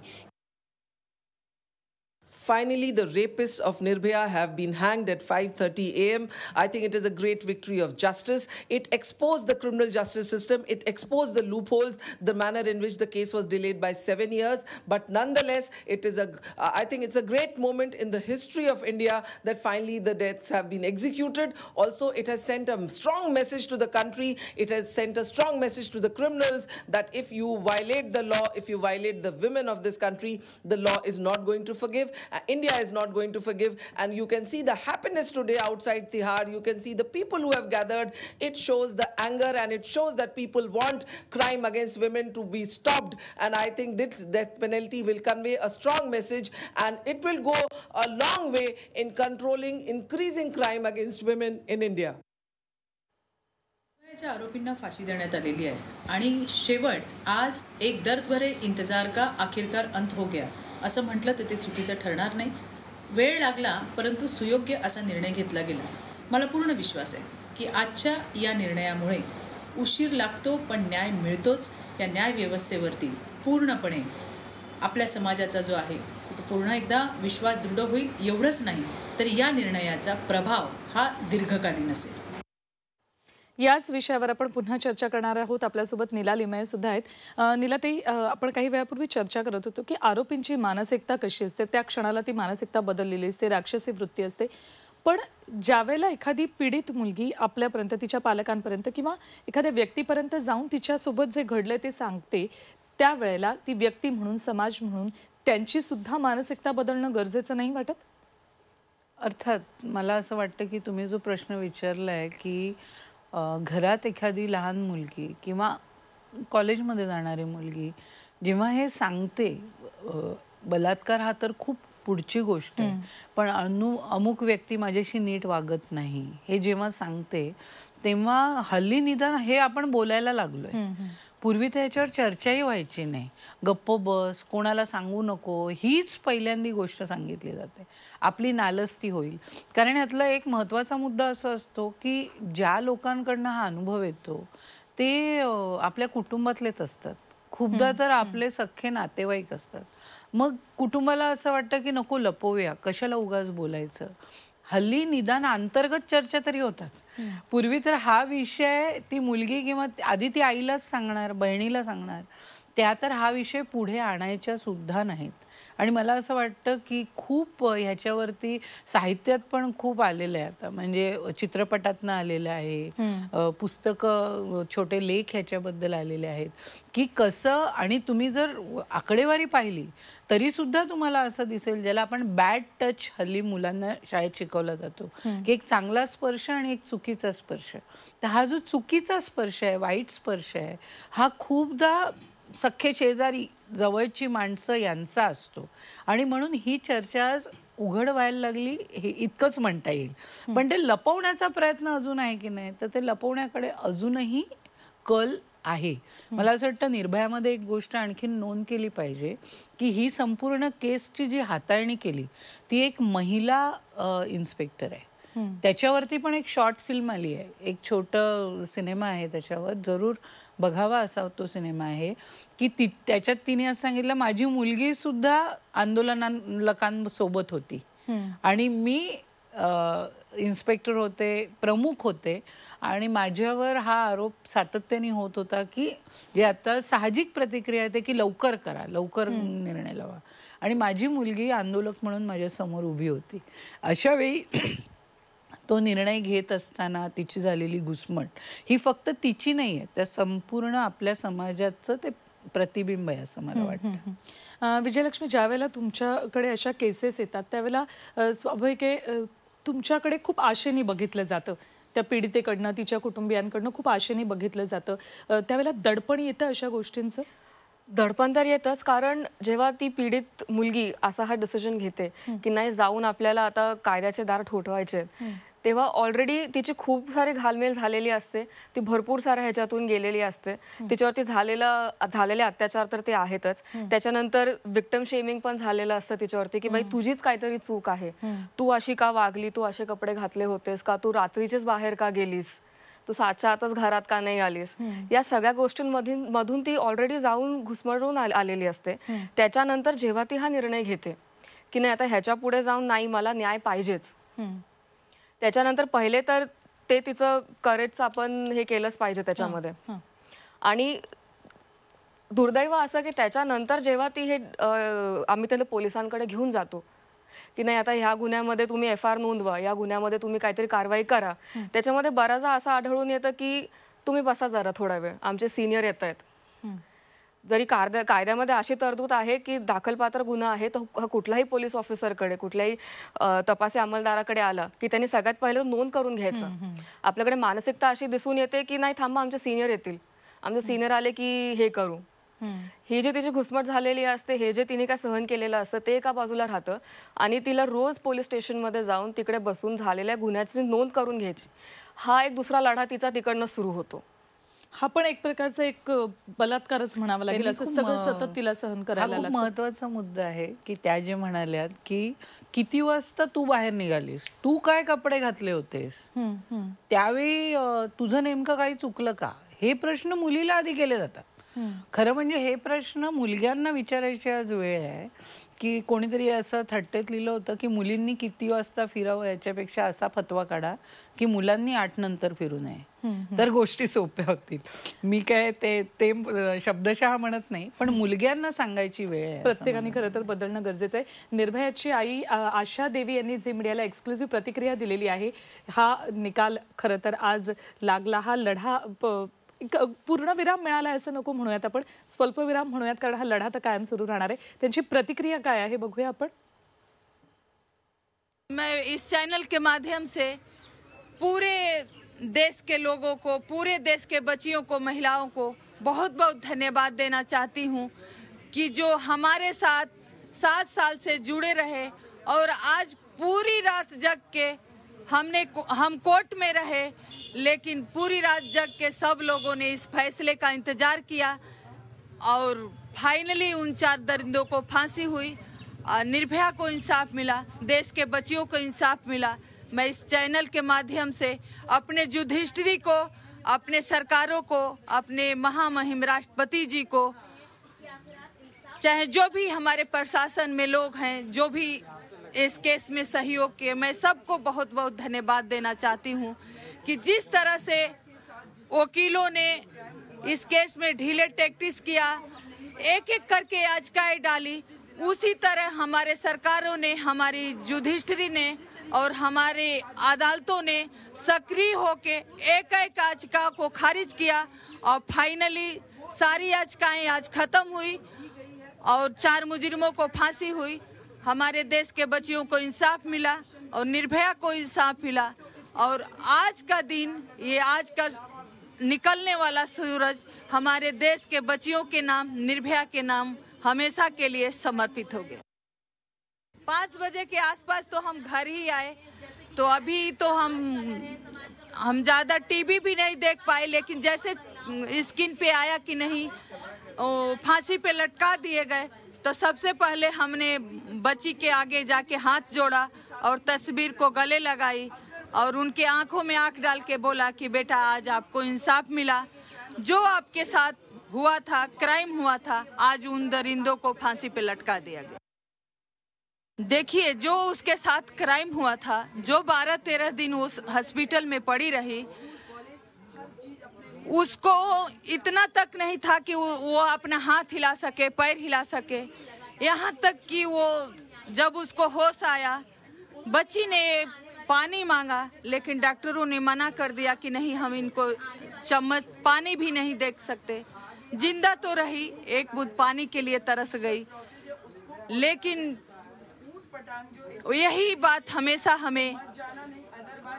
Finally, the rapists of Nirbhaya have been hanged at 5:30 a.m. I think it is a great victory of justice. It exposed the criminal justice system. It exposed the loopholes, the manner in which the case was delayed by seven years. But nonetheless, it is a. I think it's a great moment in the history of India that finally the deaths have been executed. Also, it has sent a strong message to the country. It has sent a strong message to the criminals that if you violate the law, if you violate the women of this country, the law is not going to forgive. Uh, India is not going to forgive. And you can see the happiness today outside Tihar. You can see the people who have gathered. It shows the anger and it shows that people want crime against women to be stopped. And I think this death penalty will convey a strong message and it will go a long way in controlling increasing crime against women in India. आरोपींना फाशी देण्यात आलेली आहे आणि शेवट आज एक दर्द भरे इंतजार का आखिरकार अंत हो गया असं म्हटलं तर ते चुकीचं ठरणार नाही वेळ लागला परंतु सुयोग्य असा निर्णय घेतला गेला मला पूर्ण विश्वास आहे की आजच्या या निर्णयामुळे उशीर लागतो पण न्याय मिळतोच या न्यायव्यवस्थेवरती पूर्णपणे आपल्या समाजाचा जो आहे तो पूर्ण एकदा विश्वास दृढ होईल एवढंच नाही तर या निर्णयाचा प्रभाव हा दीर्घकालीन असेल याच विषयावर आपण पुन्हा चर्चा करणार आहोत आपल्यासोबत नीला लिमये सुद्धा आहेत निला ते आपण काही वेळापूर्वी चर्चा करत होतो की आरोपींची मानसिकता कशी असते त्या क्षणाला ती मानसिकता बदललेली असते राक्षसी वृत्ती असते पण ज्यावेळेला एखादी पीडित मुलगी आपल्यापर्यंत तिच्या पालकांपर्यंत किंवा एखाद्या व्यक्तीपर्यंत जाऊन तिच्यासोबत जे घडलंय ते सांगते त्यावेळेला ती व्यक्ती म्हणून समाज म्हणून त्यांची सुद्धा मानसिकता बदलणं गरजेचं नाही वाटत अर्थात मला असं वाटतं की तुम्ही जो प्रश्न विचारला आहे की घरात एखादी लहान मुलगी किंवा कॉलेजमध्ये जाणारी मुलगी जेव्हा हे सांगते बलात्कार हा तर खूप पुढची गोष्ट आहे पण अनु अमुक व्यक्ती माझ्याशी नीट वागत नाही हे जेव्हा सांगते तेव्हा हल्ली निदान हे आपण बोलायला लागलोय पूर्वी त्याच्यावर चर्चाही व्हायची नाही गप्प बस कोणाला सांगू नको हीच पहिल्यांदी गोष्ट सांगितली जाते आपली नालस्ती होईल कारण यातला एक महत्त्वाचा मुद्दा असा असतो की ज्या लोकांकडनं हा अनुभव येतो ते आपल्या कुटुंबातलेच असतात खूपदा तर आपले सख्खे नातेवाईक असतात मग कुटुंबाला असं वाटतं की नको लपवूया कशाला उगाच बोलायचं हल्ली निदान अंतर्गत चर्चा तरी होतात पूर्वी तर हा विषय ती मुलगी किंवा आधी ती आईलाच सांगणार बहिणीला सांगणार त्या तर हा विषय पुढे आणायच्या सुद्धा नाहीत आणि मला असं वाटतं की खूप ह्याच्यावरती साहित्यात पण खूप आलेलं आहे आता म्हणजे चित्रपटातनं आलेलं आहे पुस्तकं छोटे लेख ह्याच्याबद्दल आलेले आहेत की कसं आणि तुम्ही जर आकडेवारी पाहिली तरी सुद्धा तुम्हाला असं दिसेल ज्याला आपण बॅड टच हल्ली मुलांना शाळेत शिकवला जातो की एक चांगला स्पर्श आणि एक चुकीचा स्पर्श तर हा जो चुकीचा स्पर्श आहे वाईट स्पर्श आहे हा खूपदा सख्खे शेजारी जवळची माणसं यांचा असतो आणि म्हणून ही चर्चा उघड व्हायला लागली हे इतकंच म्हणता येईल पण ते लपवण्याचा प्रयत्न अजून आहे की नाही तर ते लपवण्याकडे अजूनही कल आहे मला असं वाटतं निर्भयामध्ये एक गोष्ट आणखी नोंद केली पाहिजे की ही संपूर्ण केसची जी हाताळणी केली ती एक महिला इन्स्पेक्टर आहे त्याच्यावरती पण एक शॉर्ट फिल्म आली आहे एक छोट सिनेमा आहे त्याच्यावर जरूर बघावा असा तो सिनेमा आहे की ती त्याच्यात तिने असं सांगितलं माझी मुलगी सुद्धा सोबत होती आणि मी इन्स्पेक्टर होते प्रमुख होते आणि माझ्यावर हा आरोप सातत्याने होत होता की जे आता साहजिक प्रतिक्रिया येते की लवकर करा लवकर निर्णय लावा आणि माझी मुलगी आंदोलक म्हणून माझ्या समोर उभी होती अशा वेळी तो निर्णय घेत असताना तिची झालेली घुसमट ही फक्त तिची नाही आहे त्या संपूर्ण आपल्या समाजाचं ते प्रतिबिंब आहे असं मला वाटतं विजयलक्ष्मी ज्यावेळेला तुमच्याकडे अशा केसेस येतात त्यावेळेला स्वाभाविक आहे तुमच्याकडे खूप आशेने बघितलं जातं त्या पीडितेकडनं तिच्या कुटुंबियांकडनं खूप आशेने बघितलं जातं त्यावेळेला दडपण येतं अशा गोष्टींचं दडपण तर येतच कारण जेव्हा ती पीडित मुलगी असा हा डिसिजन घेते की नाही जाऊन आपल्याला आता कायद्याचे दार ठोठवायचे तेव्हा ऑलरेडी तिची खूप सारी घालमेल झालेली असते ती भरपूर साऱ्या ह्याच्यातून गेलेली असते तिच्यावरती झालेला झालेले अत्याचार तर ते आहेतच त्याच्यानंतर विक्टम शेमिंग पण झालेलं असतं तिच्यावरती की बाई तुझीच काहीतरी चूक आहे तू अशी का वागली तू असे कपडे घातले होतेस का तू रात्रीचेच बाहेर का गेलीस तू सातच्या आतच घरात का नाही आलीस या सगळ्या गोष्टींमधून मधून ती ऑलरेडी जाऊन घुसमरून आलेली असते त्याच्यानंतर जेव्हा ती हा निर्णय घेते की नाही आता ह्याच्या पुढे जाऊन नाही मला न्याय पाहिजेच त्याच्यानंतर पहिले तर ते तिचं करेजचं आपण हे केलंच पाहिजे त्याच्यामध्ये आणि दुर्दैव असं की त्याच्यानंतर जेव्हा ती हे आम्ही त्याला पोलिसांकडे घेऊन जातो की नाही आता ह्या गुन्ह्यामध्ये तुम्ही एफ आर नोंदवा या गुन्ह्यामध्ये तुम्ही काहीतरी कारवाई करा त्याच्यामध्ये बराच असं आढळून येतं की तुम्ही बसा जरा थोडा वेळ आमचे सिनियर येत आहेत जरी कायद्या कायद्यामध्ये अशी तरतूद आहे की दाखलपात्र गुन्हा आहे तो हा कुठलाही पोलीस ऑफिसरकडे कुठल्याही तपासी अंमलदाराकडे आला की त्यांनी सगळ्यात पहिले नोंद करून घ्यायचं आपल्याकडे मानसिकता अशी दिसून येते की नाही थांबा आमचे सिनियर येतील आमचे सिनियर आले की हे करू ही जे तिची घुसमट झालेली असते हे जे तिने काय सहन केलेलं असतं ते एका बाजूला राहतं आणि तिला रोज पोलीस स्टेशनमध्ये जाऊन तिकडे बसून झालेल्या गुन्ह्याची नोंद करून घ्यायची हा एक दुसरा लढा तिचा तिकडनं सुरू होतो हा पण एक प्रकारचा एक बलात्कारच म्हणावा लागेल असं सगळं सतत तिला सहन करायला महत्वाचा मुद्दा आहे की त्या जे म्हणाल्यात की किती वाजता तू बाहेर निघालीस तू काय कपडे घातले होतेस त्यावेळी तुझं नेमकं काही चुकलं का हे प्रश्न मुलीला आधी केले जातात खरं म्हणजे हे प्रश्न मुलग्यांना विचारायची आज वेळ आहे की कोणीतरी असं थट्टेत लिहिलं होतं की मुलींनी किती वाजता फिरावं याच्यापेक्षा असा फतवा काढा की मुलांनी आठ नंतर फिरू नये तर गोष्टी सोप्या होतील मी काय ते ते शब्दशः म्हणत नाही पण मुलग्यांना सांगायची वेळ आहे प्रत्येकाने खरं तर बदलणं गरजेचं आहे निर्भयाची आई आशा देवी यांनी जे मीडियाला एक्सक्लुझिव्ह प्रतिक्रिया दिलेली आहे हा निकाल खरं तर आज लागला हा लढा पूर्ण मिळाला असं नको म्हणूयात आपण विराम म्हणूयात कारण हा लढा तर कायम सुरू राहणार आहे त्यांची प्रतिक्रिया काय आहे बघूया आपण मैं इस चैनल के माध्यम से पूरे देश के लोगों को पूरे देश के बच्चियों को महिलाओं को बहुत बहुत धन्यवाद देना चाहती हूँ कि जो हमारे साथ सात साल से जुड़े रहे और आज पूरी रात जग के हमने हम कोर्ट में रहे लेकिन पूरी राज्य जग के सब लोगों ने इस फैसले का इंतजार किया और फाइनली उन चार दरिंदों को फांसी हुई निर्भया को इंसाफ मिला देश के बच्चियों को इंसाफ मिला मैं इस चैनल के माध्यम से अपने जुधिष्ठिरी को अपने सरकारों को अपने महामहिम राष्ट्रपति जी को चाहे जो भी हमारे प्रशासन में लोग हैं जो भी इस केस में सहयोग किए मैं सबको बहुत बहुत धन्यवाद देना चाहती हूँ कि जिस तरह से वकीलों ने इस केस में ढीले टैक्टिस किया एक एक करके याचिकाएं डाली उसी तरह हमारे सरकारों ने हमारी जुधिष्ठरी ने और हमारे अदालतों ने सक्रिय होकर एक एक याचिका को खारिज किया और फाइनली सारी याचिकाएं आज खत्म हुई और चार मुजरिमों को फांसी हुई हमारे देश के बच्चियों को इंसाफ मिला और निर्भया को इंसाफ मिला और आज का दिन ये आज का निकलने वाला सूरज हमारे देश के बच्चियों के नाम निर्भया के नाम हमेशा के लिए समर्पित हो गए पाँच बजे के आसपास तो हम घर ही आए तो अभी तो हम हम ज़्यादा टीवी भी नहीं देख पाए लेकिन जैसे स्क्रीन पे आया कि नहीं फांसी पे लटका दिए गए तो सबसे पहले हमने बच्ची के आगे जाके हाथ जोड़ा और तस्वीर को गले लगाई और उनके आंखों में आंख डाल के बोला कि बेटा आज आपको इंसाफ मिला जो आपके साथ हुआ था क्राइम हुआ था आज उन दरिंदों को फांसी पे लटका दिया गया देखिए जो उसके साथ क्राइम हुआ था जो 12-13 दिन उस हॉस्पिटल में पड़ी रही उसको इतना तक नहीं था कि वो, अपना हाथ हिला सके पैर हिला सके यहाँ तक कि वो जब उसको होश आया बच्ची ने पानी मांगा लेकिन डॉक्टरों ने मना कर दिया कि नहीं हम इनको चम्मच पानी भी नहीं देख सकते जिंदा तो रही एक बुद्ध पानी के लिए तरस गई लेकिन यही बात हमेशा हमें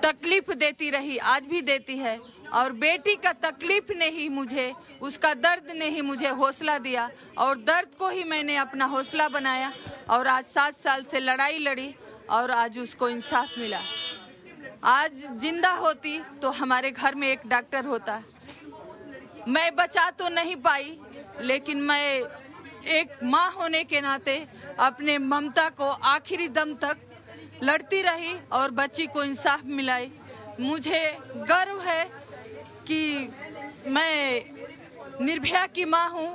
तकलीफ देती रही आज भी देती है और बेटी का तकलीफ ने ही मुझे उसका दर्द ने ही मुझे हौसला दिया और दर्द को ही मैंने अपना हौसला बनाया और आज सात साल से लड़ाई लड़ी और आज उसको इंसाफ मिला आज जिंदा होती तो हमारे घर में एक डॉक्टर होता मैं बचा तो नहीं पाई लेकिन मैं एक माँ होने के नाते अपने ममता को आखिरी दम तक लड़ती रही और बच्ची को इंसाफ मिलाई मुझे गर्व है कि मैं निर्भया की माँ हूँ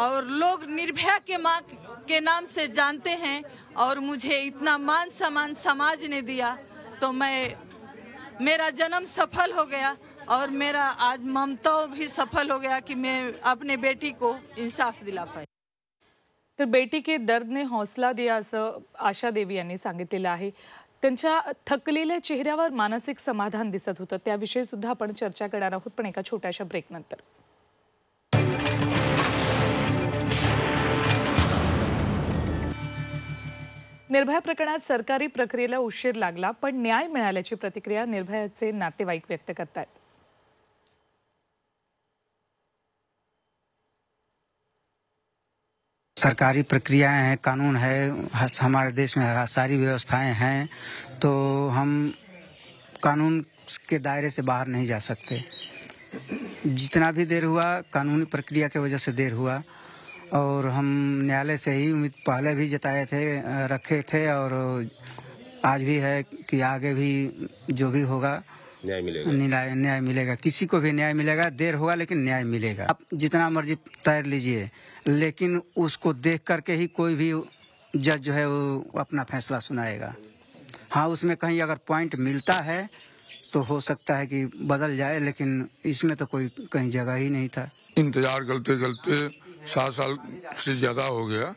और लोग निर्भया के माँ के नाम से जानते हैं और मुझे इतना मान सम्मान समाज ने दिया तो मैं मेरा जन्म सफल हो गया और मेरा आज ममता भी सफल हो गया कि मैं अपने बेटी को इंसाफ दिला पाई तर बेटी के दर्दने हौसला दिया असं आशा देवी यांनी सांगितलेलं आहे त्यांच्या थकलेल्या चेहऱ्यावर मानसिक समाधान दिसत होतं त्याविषयी सुद्धा आपण चर्चा करणार आहोत पण एका छोट्याशा ब्रेकनंतर निर्भया प्रकरणात सरकारी प्रक्रियेला उशीर लागला पण न्याय मिळाल्याची प्रतिक्रिया निर्भयाचे नातेवाईक व्यक्त करतात सरकारी प्रक्रियाएं हैं कानून है हमारे देश में सारी व्यवस्थाएं हैं तो हम कानून के दायरे से बाहर नहीं जा सकते जितना भी देर हुआ कानूनी प्रक्रिया की वजह से देर हुआ और हम न्यायालय से ही उम्मीद पहले भी जताए थे रखे थे और आज भी है कि आगे भी जो भी होगा न्याय मिलेगा न्याय न्याय मिलेगा किसी को भी न्याय मिलेगा देर होगा लेकिन न्याय मिलेगा आप जितना मर्जी तैर लीजिए लेकिन उसको देख करके ही कोई भी जज जो है वो अपना फैसला सुनाएगा हाँ उसमें कहीं अगर पॉइंट मिलता है तो हो सकता है कि बदल जाए लेकिन इसमें तो कोई कहीं जगह ही नहीं था इंतजार करते करते सात साल से ज़्यादा हो गया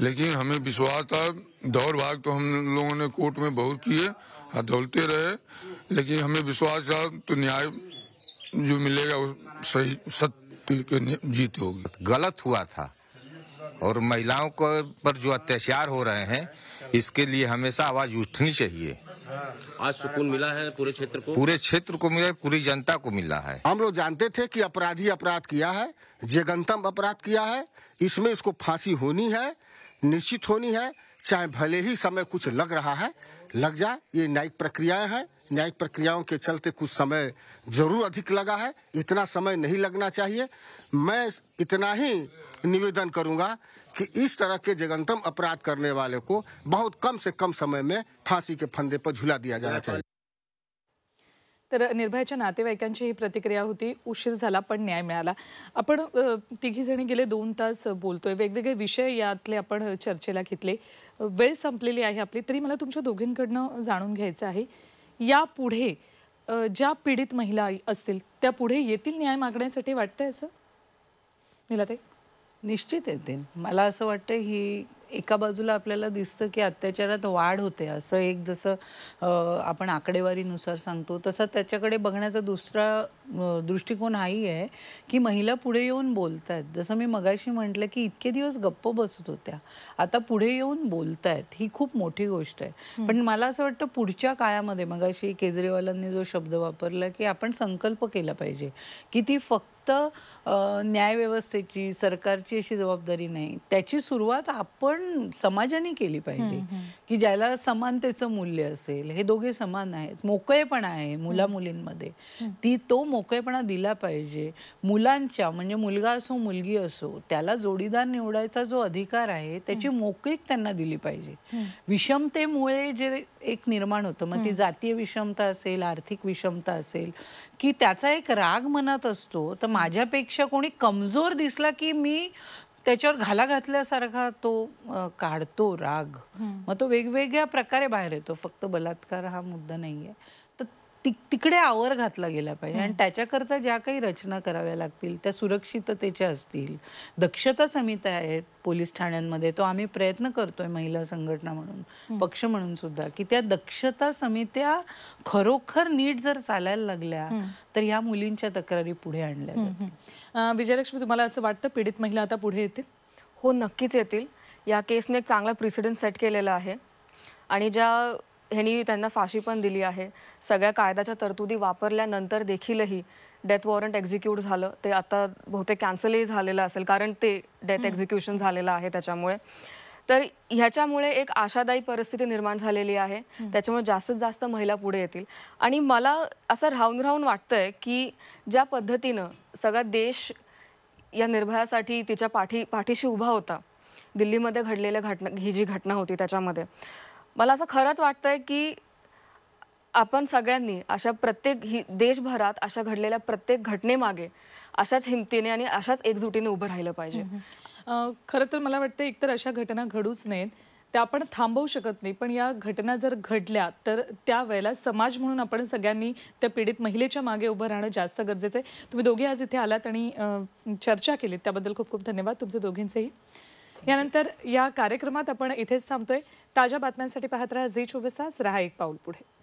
लेकिन हमें विश्वास था दौड़ भाग तो हम लोगों ने कोर्ट में बहुत किए दौड़ते रहे लेकिन हमें विश्वास था तो न्याय जो मिलेगा वो सही सत्य पार्टी के जीत होगी गलत हुआ था और महिलाओं को पर जो अत्याचार हो रहे हैं इसके लिए हमेशा आवाज उठनी चाहिए आज सुकून मिला है पूरे क्षेत्र को पूरे क्षेत्र को मिला पूरी जनता को मिला है हम लोग जानते थे कि अपराधी अपराध किया है जगंतम अपराध किया है इसमें इसको फांसी होनी है निश्चित होनी है चाहे भले ही समय कुछ लग रहा है लग जाए ये न्यायिक प्रक्रियाएं हैं न्यायिक प्रक्रियाओं के चलते कुछ समय जरूर अधिक लगा है इतना समय नहीं लगना चाहिए मैं इतना ही निवेदन करूंगा कि इस तरह के जगंतम अपराध करने वाले को बहुत कम से कम समय में फांसी के फंदे पर झुला दिया जाना चाहिए तर निर्भयाच्या नातेवाईकांची ही प्रतिक्रिया होती उशीर झाला पण न्याय मिळाला आपण तिघीजणी गेले दोन तास बोलतोय वेगवेगळे विषय यातले आपण चर्चेला घेतले वेळ संपलेली आहे आपली तरी मला तुमच्या दोघींकडनं जाणून घ्यायचं आहे या यापुढे ज्या पीडित महिला असतील त्या पुढे येतील न्याय मागण्यासाठी वाटतंय असं निला ते निश्चित येतील मला असं वाटतं ही एका बाजूला आपल्याला दिसतं की अत्याचारात वाढ होते असं एक जसं आपण आकडेवारीनुसार सांगतो तसं त्याच्याकडे बघण्याचा दुसरा दृष्टिकोन हाही आहे की महिला पुढे येऊन बोलत आहेत जसं मी मगाशी म्हटलं की इतके दिवस गप्प बसत होत्या आता पुढे येऊन बोलत आहेत ही खूप मोठी गोष्ट आहे पण मला असं वाटतं पुढच्या काळामध्ये मगाशी केजरीवालांनी जो शब्द वापरला की आपण संकल्प केला पाहिजे की ती फक्त न्यायव्यवस्थेची सरकारची अशी जबाबदारी नाही त्याची सुरुवात आपण समाजाने केली पाहिजे की ज्याला समानतेचं मूल्य असेल हे दोघे समान आहेत मोकळेपणा आहे मुला मुलींमध्ये ती तो मोकळेपणा दिला पाहिजे मुलांच्या म्हणजे मुलगा असो मुलगी असो त्याला जोडीदार निवडायचा जो अधिकार आहे त्याची मोकळीक त्यांना दिली पाहिजे विषमतेमुळे जे एक निर्माण होतं मग ती जातीय विषमता असेल आर्थिक विषमता असेल की त्याचा एक राग मनात असतो तर माझ्यापेक्षा कोणी कमजोर दिसला की मी त्याच्यावर घाला घातल्यासारखा तो काढतो राग मग तो वेगवेगळ्या प्रकारे बाहेर येतो फक्त बलात्कार हा मुद्दा नाही आहे तिकडे आवर घातला गेला पाहिजे आणि त्याच्याकरता ज्या काही रचना कराव्या लागतील त्या सुरक्षिततेच्या असतील दक्षता समित्या आहेत पोलीस ठाण्यांमध्ये तो आम्ही प्रयत्न करतोय महिला संघटना म्हणून पक्ष म्हणून सुद्धा की त्या दक्षता समित्या खरोखर नीट जर चालायला लागल्या तर ह्या मुलींच्या तक्रारी पुढे आणल्या विजयलक्ष्मी तुम्हाला असं वाटतं पीडित महिला आता पुढे येतील हो नक्कीच येतील या केसने एक चांगला प्रिसिडेंट सेट केलेला आहे आणि ज्या ह्यांनी त्यांना फाशी पण दिली आहे सगळ्या कायद्याच्या तरतुदी वापरल्यानंतर देखीलही डेथ वॉरंट एक्झिक्यूट झालं ते आता बहुतेक कॅन्सलही झालेलं असेल कारण ते डेथ एक्झिक्युशन झालेलं आहे त्याच्यामुळे तर ह्याच्यामुळे एक आशादायी परिस्थिती निर्माण झालेली आहे त्याच्यामुळे जास्तीत जास्त महिला पुढे येतील आणि मला असं राहून राहून वाटतंय की ज्या पद्धतीनं सगळा देश या निर्भयासाठी तिच्या पाठी पाठीशी उभा होता दिल्लीमध्ये घडलेल्या घटना ही जी घटना होती त्याच्यामध्ये मला असं खरंच वाटतंय की आपण सगळ्यांनी अशा प्रत्येक ही देशभरात अशा घडलेल्या प्रत्येक घटनेमागे अशाच हिमतीने आणि अशाच एकजुटीने उभं राहिलं पाहिजे खरं तर मला वाटतं एकतर अशा घटना घडूच नाहीत त्या आपण थांबवू शकत नाही पण या घटना जर घडल्या तर त्यावेळेला समाज म्हणून आपण सगळ्यांनी त्या पीडित महिलेच्या मागे उभं राहणं जास्त गरजेचं आहे तुम्ही दोघे आज इथे आलात आणि चर्चा केलीत त्याबद्दल खूप खूप धन्यवाद तुमचे दोघींचेही यानंतर या कार्यक्रमात आपण इथेच थांबतोय ताज्या बातम्यांसाठी पाहत राहा झी चोवीस तास रहा एक पाऊल पुढे